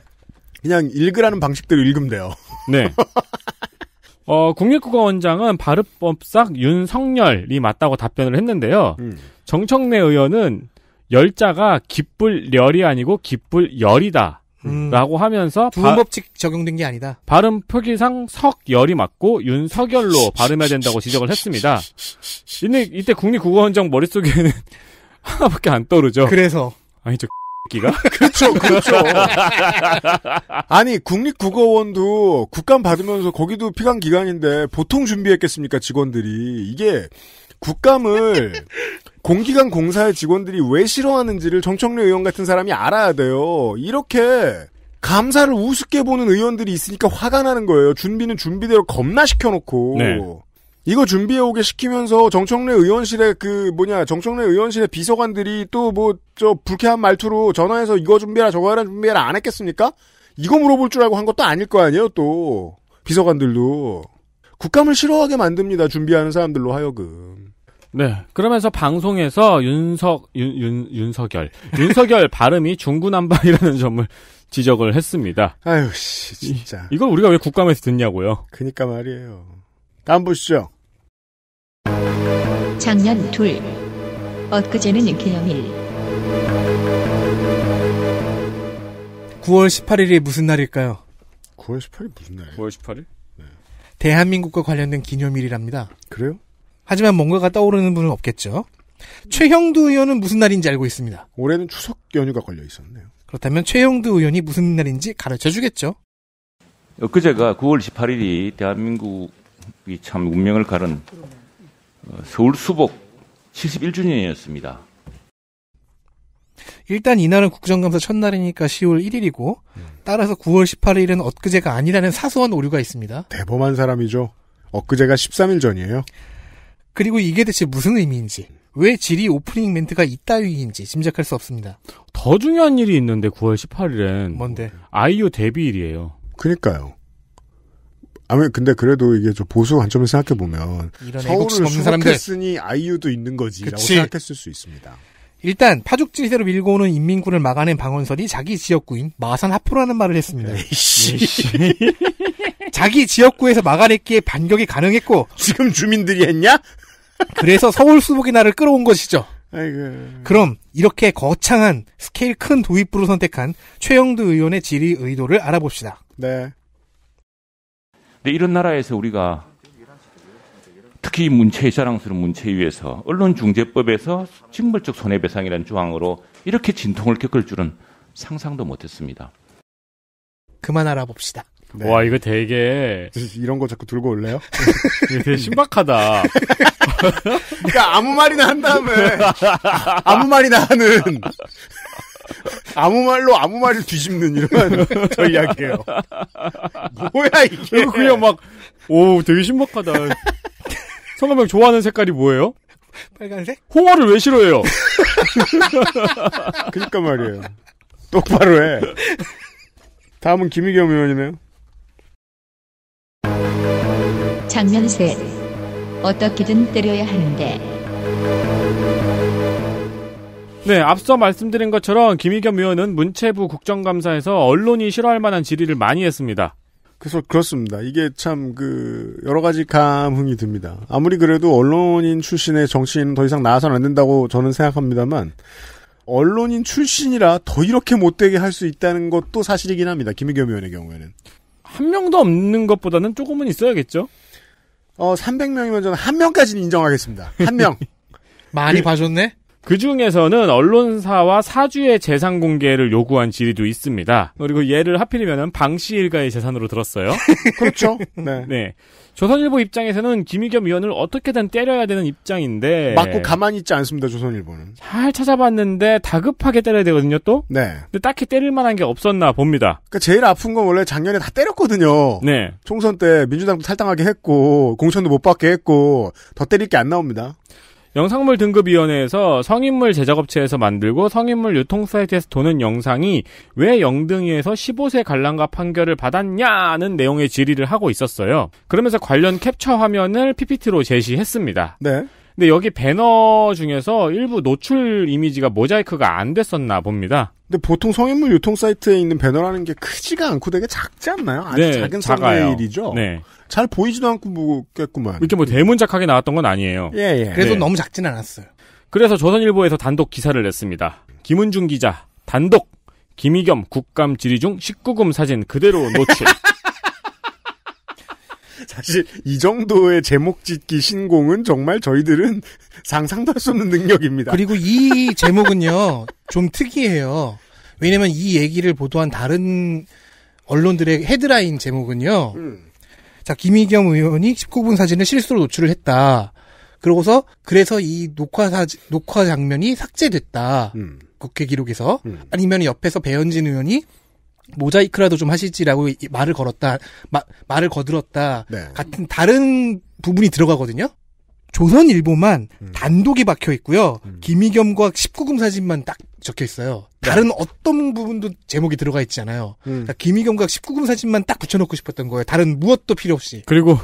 그냥 읽으라는 방식대로 읽으면 돼요. 네. 어, 국립국어원장은 발음법상 윤석열이 맞다고 답변을 했는데요. 음. 정청래 의원은 열자가 기쁠열이 아니고 기쁠열이다. 음. 라고 하면서 두음법칙 적용된 게 아니다. 발음 표기상 석열이 맞고 윤석열로 발음해야 된다고 지적을 했습니다. 근데 이때 국립국어원장 머릿속에는 하나밖에 안 떠오르죠. 그래서 아니 저 먹기가? 그렇죠, 그렇죠. 아니 국립국어원도 국감 받으면서 거기도 피감 기관인데 보통 준비했겠습니까 직원들이 이게 국감을 공기관 공사의 직원들이 왜 싫어하는지를 정청래 의원 같은 사람이 알아야 돼요. 이렇게 감사를 우습게 보는 의원들이 있으니까 화가 나는 거예요. 준비는 준비대로 겁나 시켜놓고. 네. 이거 준비해오게 시키면서 정청래 의원실에 그 뭐냐 정청래 의원실의 비서관들이 또 뭐 저 불쾌한 말투로 전화해서 이거 준비해라 저거 해라 준비해라 안 했겠습니까? 이거 물어볼 줄 알고 한 것도 아닐 거 아니에요 또 비서관들도 국감을 싫어하게 만듭니다 준비하는 사람들로 하여금 네. 그러면서 방송에서 윤석, 윤, 윤, 윤석열. 윤석열 발음이 중구난방이라는 점을 지적을 했습니다. 아유, 씨, 진짜. 이, 걸 우리가 왜 국감에서 듣냐고요. 그니까 말이에요. 다음 보시죠. 작년 둘. 엊그제는 기념일. 9월 18일이 무슨 날일까요? 9월 18일 무슨 날이에요? 9월 18일? 네. 대한민국과 관련된 기념일이랍니다. 그래요? 하지만 뭔가가 떠오르는 분은 없겠죠. 최형두 의원은 무슨 날인지 알고 있습니다. 올해는 추석 연휴가 걸려 있었네요. 그렇다면 최형두 의원이 무슨 날인지 가르쳐 주겠죠. 엊그제가 9월 18일이 대한민국 참 운명을 가른 어, 서울 수복 71주년이었습니다. 일단 이날은 국정감사 첫날이니까 10월 1일이고 따라서 9월 18일은 엊그제가 아니라는 사소한 오류가 있습니다. 대범한 사람이죠. 엊그제가 13일 전이에요. 그리고 이게 대체 무슨 의미인지 왜 지리 오프닝 멘트가 이따위인지 짐작할 수 없습니다. 더 중요한 일이 있는데 9월 1 8일은 뭔데? 아이유 데뷔일이에요. 그니까요. 아무 근데 그래도 이게 좀 보수 관점을 생각해 보면 서울을 수복했으니 아이유도 있는 거지라고 그치. 생각했을 수 있습니다. 일단 파죽지대로 밀고 오는 인민군을 막아낸 방언설이 자기 지역구인 마산 하포라는 말을 했습니다. 에이씨. 자기 지역구에서 막아냈기에 반격이 가능했고 지금 주민들이 했냐? 그래서 서울 수복이 나를 끌어온 것이죠. 아이고. 그럼 이렇게 거창한 스케일 큰 도입부로 선택한 최영두 의원의 질의 의도를 알아봅시다. 네. 근데 네, 이런 나라에서 우리가 특히 문체의 자랑스러운 문체위에서 언론중재법에서 직물적 손해배상이라는 조항으로 이렇게 진통을 겪을 줄은 상상도 못했습니다. 그만 알아봅시다. 네. 와 이거 되게 이런 거 자꾸 들고 올래요? 되게 신박하다. 그러니까 아무 말이나 한 다음에 아무 말이나 하는 아무 말로 아무 말을 뒤집는 이런 저 이야기예요. 뭐야 이게? 그냥 막오 되게 신박하다. 성가명 좋아하는 색깔이 뭐예요? 빨간색? 홍어를 왜 싫어해요? 그니까 말이에요. 똑바로 해. 다음은 김희겸 의원이네요. 장면3 어떻게든 때려야 하는데. 네, 앞서 말씀드린 것처럼 김희겸 의원은 문체부 국정감사에서 언론이 싫어할 만한 질의를 많이 했습니다. 그래서 그렇습니다. 이게 참그 여러 가지 감흥이 듭니다. 아무리 그래도 언론인 출신의 정치인은 더 이상 나와서는 안 된다고 저는 생각합니다만 언론인 출신이라 더 이렇게 못되게 할 수 있다는 것도 사실이긴 합니다. 김희겸 의원의 경우에는 한 명도 없는 것보다는 조금은 있어야겠죠. 어 300명이면 저는 한 명까지는 인정하겠습니다. 한 명. 많이 그, 봐줬네. 그 중에서는 언론사와 사주의 재산 공개를 요구한 질의도 있습니다. 그리고 예를 하필이면 은 방씨 일가의 재산으로 들었어요. 그렇죠. 네. 네. 조선일보 입장에서는 김의겸 의원을 어떻게든 때려야 되는 입장인데 맞고 가만히 있지 않습니다. 조선일보는 잘 찾아봤는데 다급하게 때려야 되거든요. 또 네. 근데 딱히 때릴 만한 게 없었나 봅니다. 그러니까 제일 아픈 건 원래 작년에 다 때렸거든요. 네. 총선 때 민주당도 탈당하게 했고 공천도 못 받게 했고 더 때릴 게 안 나옵니다. 영상물 등급위원회에서 성인물 제작업체에서 만들고 성인물 유통 사이트에서 도는 영상이 왜 영등이에서 15세 관람가 판결을 받았냐는 내용의 질의를 하고 있었어요. 그러면서 관련 캡처 화면을 PPT로 제시했습니다. 네. 근데 여기 배너 중에서 일부 노출 이미지가 모자이크가 안 됐었나 봅니다. 근데 보통 성인물 유통 사이트에 있는 배너라는 게 크지가 않고 되게 작지 않나요? 아주 네, 작은 사과일이죠. 네. 잘 보이지도 않고 뭐겠구만. 이렇게 뭐 대문짝하게 나왔던 건 아니에요. 예, 예. 그래도 네. 너무 작진 않았어요. 그래서 조선일보에서 단독 기사를 냈습니다. 김은중 기자 단독 김희겸 국감 지리 중 19금 사진 그대로 노출. 사실 이 정도의 제목 짓기 신공은 정말 저희들은 상상도 할 수 없는 능력입니다. 그리고 이 제목은요 좀 특이해요. 왜냐면 이 얘기를 보도한 다른 언론들의 헤드라인 제목은요. 음. 자 김희겸 의원이 19분 사진을 실수로 노출을 했다. 그러고서 그래서 이 녹화 사진 녹화 장면이 삭제됐다. 음. 국회 기록에서 음. 아니면 옆에서 배현진 의원이 모자이크라도 좀하실지라고 말을 걸었다, 마, 말을 거들었다 네. 같은 다른 부분이 들어가거든요. 조선일보만 음. 단독이 박혀 있고요. 음. 김희겸과 19금 사진만 딱 적혀 있어요. 네. 다른 네. 어떤 부분도 제목이 들어가 있지 않아요. 음. 그러니까 김희겸과 19금 사진만 딱 붙여놓고 싶었던 거예요. 다른 무엇도 필요 없이. 그리고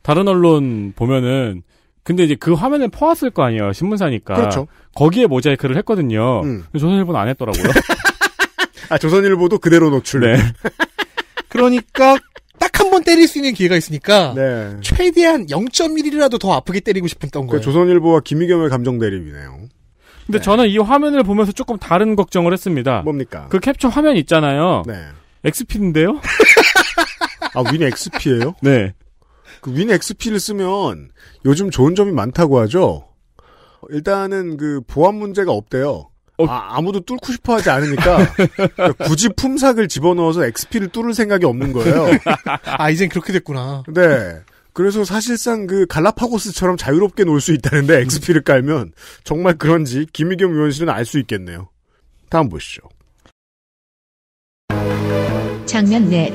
다른 언론 보면은 근데 이제 그 화면을 퍼왔을 거 아니에요. 신문사니까. 그렇죠. 거기에 모자이크를 했거든요. 음. 조선일보는 안 했더라고요. 아, 조선일보도 그대로 노출. 네. 그러니까 딱 한 번 때릴 수 있는 기회가 있으니까 네. 최대한 0.1이라도 더 아프게 때리고 싶었던 그 거예요. 조선일보와 김희겸의 감정 대립이네요. 근데 네. 저는 이 화면을 보면서 조금 다른 걱정을 했습니다. 뭡니까? 그 캡처 화면 있잖아요. 네. XP인데요? 아, 윈 XP예요? 네. 그 윈 XP를 쓰면 요즘 좋은 점이 많다고 하죠. 일단은 그 보안 문제가 없대요. 어. 아, 아무도 뚫고 싶어 하지 않으니까 그러니까 굳이 품삭을 집어넣어서 XP를 뚫을 생각이 없는 거예요. 아, 이젠 그렇게 됐구나. 네. 그래서 사실상 그 갈라파고스처럼 자유롭게 놀 수 있다는데 XP를 깔면 정말 그런지 김의겸 의원실은 알 수 있겠네요. 다음 보시죠. 장면 넷.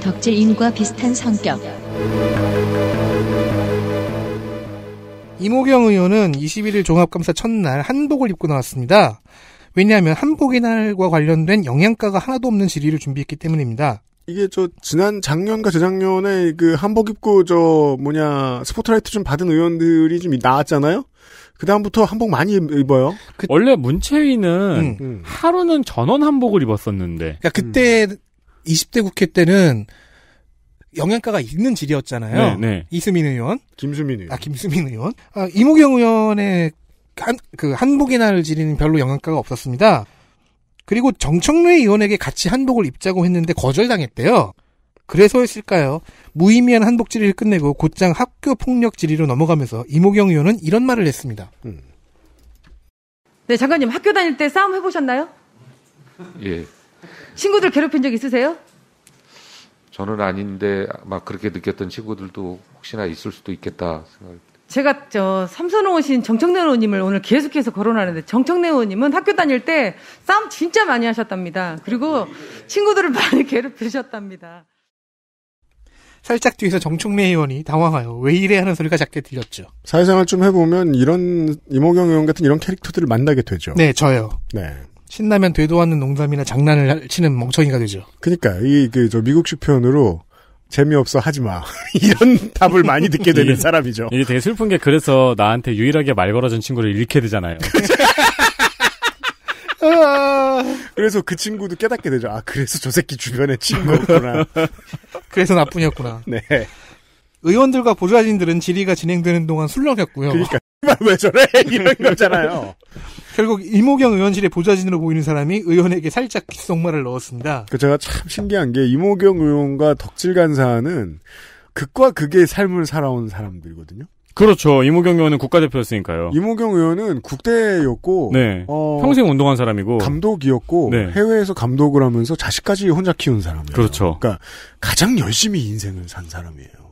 덕질인과 비슷한 성격. 이모경 의원은 21일 종합감사 첫날 한복을 입고 나왔습니다. 왜냐하면 한복의 날과 관련된 영양가가 하나도 없는 질의를 준비했기 때문입니다. 이게 저 지난 작년과 재작년에 그 한복 입고 저 뭐냐 스포트라이트 좀 받은 의원들이 좀 나왔잖아요. 그 다음부터 한복 많이 입어요. 그... 원래 문채위는 음. 음. 하루는 전원 한복을 입었었는데. 그러니까 그때 음. 20대 국회 때는 영양가가 있는 질이었잖아요. 네, 네. 이수민 의원, 김수민 의원, 아 김수민 의원, 아, 이무경 의원의 한, 그 한복의 날을 지리는 별로 영양가가 없었습니다. 그리고 정청래 의원에게 같이 한복을 입자고 했는데 거절당했대요. 그래서였을까요? 무의미한 한복 질의를 끝내고 곧장 학교 폭력 질의로 넘어가면서 이모경 의원은 이런 말을 했습니다. 음. 네, 장관님 학교 다닐 때 싸움 해보셨나요? 예. 친구들 괴롭힌 적 있으세요? 저는 아닌데 막 그렇게 느꼈던 친구들도 혹시나 있을 수도 있겠다 생각. 제가 저 삼선 오신 정청래 의원님을 오늘 계속해서 거론하는데 정청래 의원님은 학교 다닐 때 싸움 진짜 많이 하셨답니다. 그리고 친구들을 많이 괴롭히셨답니다. 살짝 뒤에서 정청래 의원이 당황하여 왜 이래 하는 소리가 작게 들렸죠. 사회생활 좀 해보면 이런 이모경 의원 같은 이런 캐릭터들을 만나게 되죠. 네, 저요. 네. 신나면 되도 않는 농담이나 장난을 치는 멍청이가 되죠. 그러니까 이 그 저 미국식 표현으로 재미없어 하지 마 이런 답을 많이 듣게 되는 이 사람이죠. 이게 되게 슬픈 게 그래서 나한테 유일하게 말 걸어준 친구를 잃게 되잖아요. 아. 그래서 그 친구도 깨닫게 되죠. 아 그래서 저 새끼 주변에 친구였구나. 그래서 나뿐이었구나. 네. 의원들과 보좌진들은 질의가 진행되는 동안 술렁였고요. 그러니까 왜 저래? 이런 거잖아요. 결국 이모경 의원실의 보좌진으로 보이는 사람이 의원에게 살짝 귓속말을 넣었습니다. 그 제가 참 신기한 게 이모경 의원과 덕질 간사는 극과 극의 삶을 살아온 사람들이거든요. 그렇죠. 이모경 의원은 국가대표였으니까요. 이모경 의원은 국대였고 네. 어, 평생 운동한 사람이고 감독이었고 네. 해외에서 감독을 하면서 자식까지 혼자 키운 사람이에요. 그렇죠. 그러니까 가장 열심히 인생을 산 사람이에요.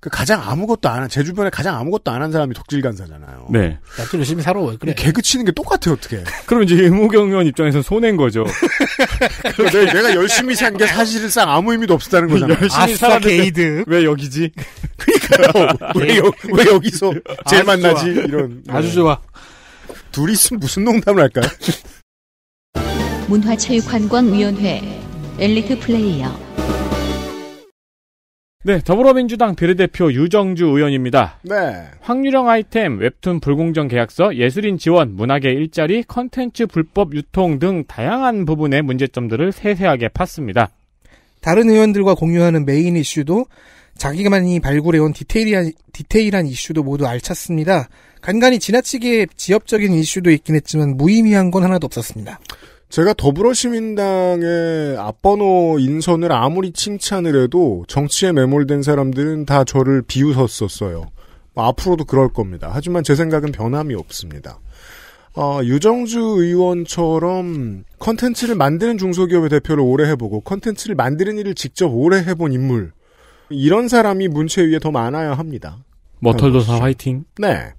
그 가장 아무것도 안 한, 제 주변에 가장 아무것도 안 한 사람이 덕질 간사잖아요. 네. 나도 열심히 살아. 그래. 개그 치는 게 똑같아요, 어떻게. 그럼 이제 의무경영원 입장에서는 손해인 거죠. 내가, 내가 열심히 산 게 사실상 아무 의미도 없었다는 그 거잖아. 열심히 아싸 게이드. 왜 여기지? 그니까요. 왜, 여, 왜 여기서 제일 만나지? 이런. 아주 네. 좋아. 둘이 있으면 무슨 농담을 할까요? 문화체육관광위원회 엘리트 플레이어 네, 더불어민주당 비례대표 유정주 의원입니다. 네. 확률형 아이템, 웹툰 불공정 계약서, 예술인 지원, 문학의 일자리, 컨텐츠 불법 유통 등 다양한 부분의 문제점들을 세세하게 팠습니다. 다른 의원들과 공유하는 메인 이슈도 자기만이 발굴해온 디테일한, 디테일한 이슈도 모두 알찼습니다. 간간히 지나치게 지엽적인 이슈도 있긴 했지만 무의미한 건 하나도 없었습니다. 제가 더불어시민당의 앞번호 인선을 아무리 칭찬을 해도 정치에 매몰된 사람들은 다 저를 비웃었었어요. 뭐 앞으로도 그럴 겁니다. 하지만 제 생각은 변함이 없습니다. 어, 유정주 의원처럼 컨텐츠를 만드는 중소기업의 대표를 오래 해보고 컨텐츠를 만드는 일을 직접 오래 해본 인물 이런 사람이 문체 위에 더 많아야 합니다. 머털도사 화이팅. 네.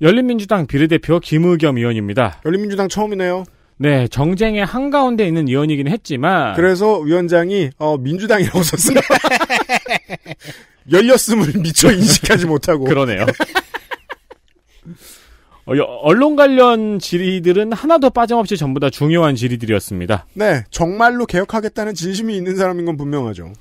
열린민주당 비례대표 김의겸 의원입니다. 열린민주당 처음이네요. 네, 정쟁의 한가운데 있는 의원이긴 했지만 그래서 위원장이 어, 민주당이라고 썼어요. 열렸음을 미처 인식하지 못하고 그러네요. 어, 언론 관련 질의들은 하나도 빠짐없이 전부 다 중요한 질의들이었습니다. 네, 정말로 개혁하겠다는 진심이 있는 사람인 건 분명하죠.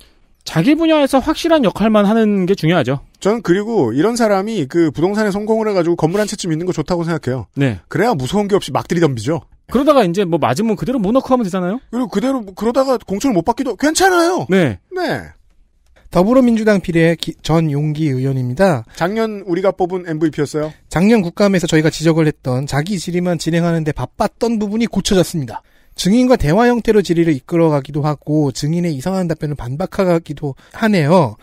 자기 분야에서 확실한 역할만 하는 게 중요하죠. 저는 그리고 이런 사람이 그 부동산에 성공을 해가지고 건물 한 채쯤 있는 거 좋다고 생각해요. 네. 그래야 무서운 게 없이 막 들이덤비죠. 그러다가 이제 뭐 맞으면 그대로 모노크 하면 되잖아요. 그리고 그대로 뭐 그러다가 공천을 못 받기도 괜찮아요. 네. 네. 더불어민주당 비례 전 용기 의원입니다. 작년 우리가 뽑은 MVP였어요. 작년 국감에서 저희가 지적을 했던 자기 질의만 진행하는데 바빴던 부분이 고쳐졌습니다. 증인과 대화 형태로 질의를 이끌어가기도 하고 증인의 이상한 답변을 반박하기도 하네요.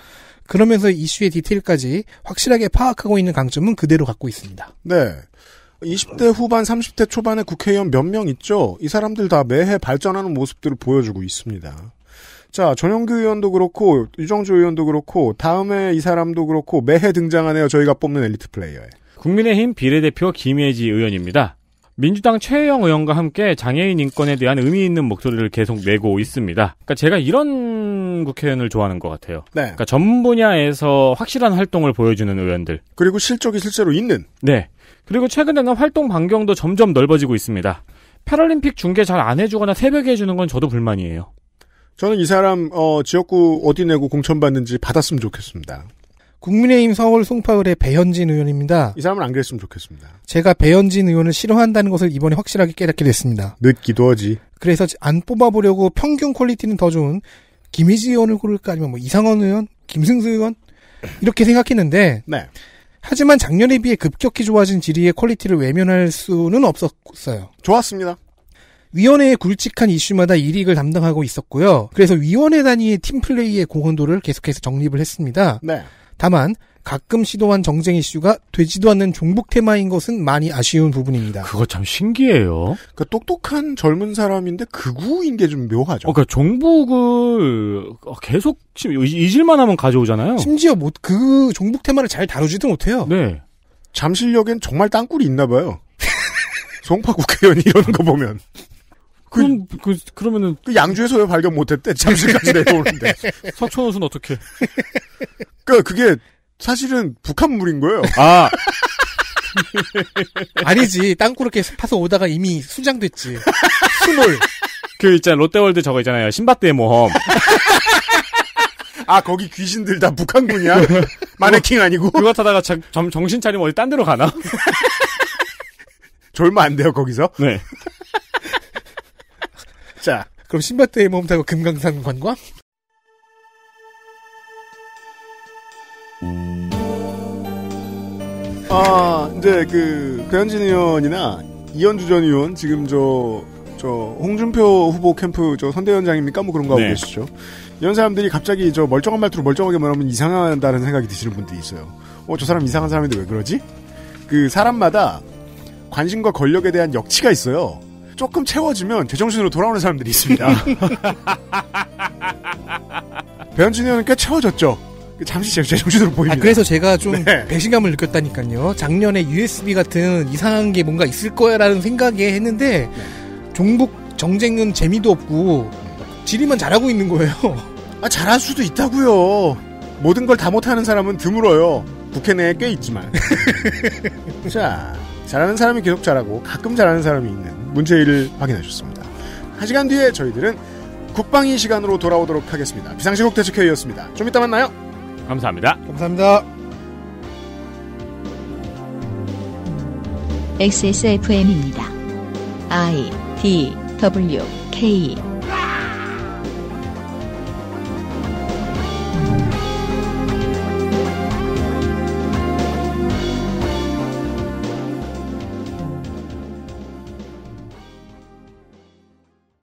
그러면서 이슈의 디테일까지 확실하게 파악하고 있는 강점은 그대로 갖고 있습니다. 네. 20대 후반, 30대 초반의 국회의원 몇 명 있죠? 이 사람들 다 매해 발전하는 모습들을 보여주고 있습니다. 자, 전영규 의원도 그렇고, 유정주 의원도 그렇고, 다음에 이 사람도 그렇고, 매해 등장하네요. 저희가 뽑는 엘리트 플레이어에. 국민의힘 비례대표 김혜지 의원입니다. 민주당 최혜영 의원과 함께 장애인 인권에 대한 의미 있는 목소리를 계속 내고 있습니다. 그러니까 제가 이런 국회의원을 좋아하는 것 같아요. 네. 그러니까 전 분야에서 확실한 활동을 보여주는 의원들. 그리고 실적이 실제로 있는. 네. 그리고 최근에는 활동 반경도 점점 넓어지고 있습니다. 패럴림픽 중계 잘 안 해주거나 새벽에 해주는 건 저도 불만이에요. 저는 이 사람 어, 지역구 어디 내고 공천 받는지 받았으면 좋겠습니다. 국민의힘 서울 송파을의 배현진 의원입니다. 이 사람은 안 그랬으면 좋겠습니다. 제가 배현진 의원을 싫어한다는 것을 이번에 확실하게 깨닫게 됐습니다. 늦기도 하지. 그래서 안 뽑아보려고 평균 퀄리티는 더 좋은 김희지 의원을 고를까 아니면 뭐 이상원 의원, 김승수 의원 이렇게 생각했는데 네. 하지만 작년에 비해 급격히 좋아진 지리의 퀄리티를 외면할 수는 없었어요. 좋았습니다. 위원회의 굵직한 이슈마다 일익을 담당하고 있었고요. 그래서 위원회 단위의 팀플레이의 공헌도를 계속해서 정립을 했습니다. 네. 다만 가끔 시도한 정쟁 이슈가 되지도 않는 종북 테마인 것은 많이 아쉬운 부분입니다. 그거 참 신기해요. 그러니까 똑똑한 젊은 사람인데 극우인 게 좀 묘하죠. 어, 그러니까 종북을 계속 잊을만 하면 가져오잖아요. 심지어 뭐그 종북 테마를 잘 다루지도 못해요. 네. 잠실역엔 정말 땅굴이 있나 봐요. 송파 국회의원이 이러는 거 보면. 그, 그 그, 그러면은. 그 양주에서 왜 발견 못했대? 잠실까지 내려오는데. 서촌호수는 어떻게? 그, 그게 사실은 북한물인 거예요. 아. 아니지. 땅굴 렇게 파서 오다가 이미 수장됐지. 수몰. 그 있잖아. 롯데월드 저거 있잖아요. 신밧드의 모험. 아 거기 귀신들 다 북한군이야? 마네킹 아니고? 그거 타다가 자, 정, 정신 차리면 어디 딴 데로 가나? 졸면 안 돼요 거기서? 네. 자 그럼 신밧드의 몸 타고 금강산 관광? 아, 이제 그, 배현진 의원이나 이현주 전 의원, 지금 저, 저, 홍준표 후보 캠프 저 선대위원장입니까? 뭐 그런 거 하고 네. 계시죠. 이런 사람들이 갑자기 저 멀쩡한 말투로 멀쩡하게 말하면 이상하다는 생각이 드시는 분들이 있어요. 어, 저 사람 이상한 사람인데 왜 그러지? 그 사람마다 관심과 권력에 대한 역치가 있어요. 조금 채워지면 제정신으로 돌아오는 사람들이 있습니다. 배현진 의원은 꽤 채워졌죠. 그 잠시 제가 정신으로 보입니다. 아, 그래서 제가 좀 네. 배신감을 느꼈다니까요. 작년에 USB 같은 이상한 게 뭔가 있을 거야라는 생각에 했는데 네. 종북 정쟁은 재미도 없고 지리만 잘하고 있는 거예요. 아 잘할 수도 있다고요. 모든 걸 다 못하는 사람은 드물어요. 국회 내에 꽤 있지만. 자 잘하는 사람이 계속 잘하고 가끔 잘하는 사람이 있는 문제일을 확인하셨습니다. 한 시간 뒤에 저희들은 국방위 시간으로 돌아오도록 하겠습니다. 비상시국 대책회의였습니다. 좀 이따 만나요. 감사합니다. 감사합니다. XSFM입니다. I D W K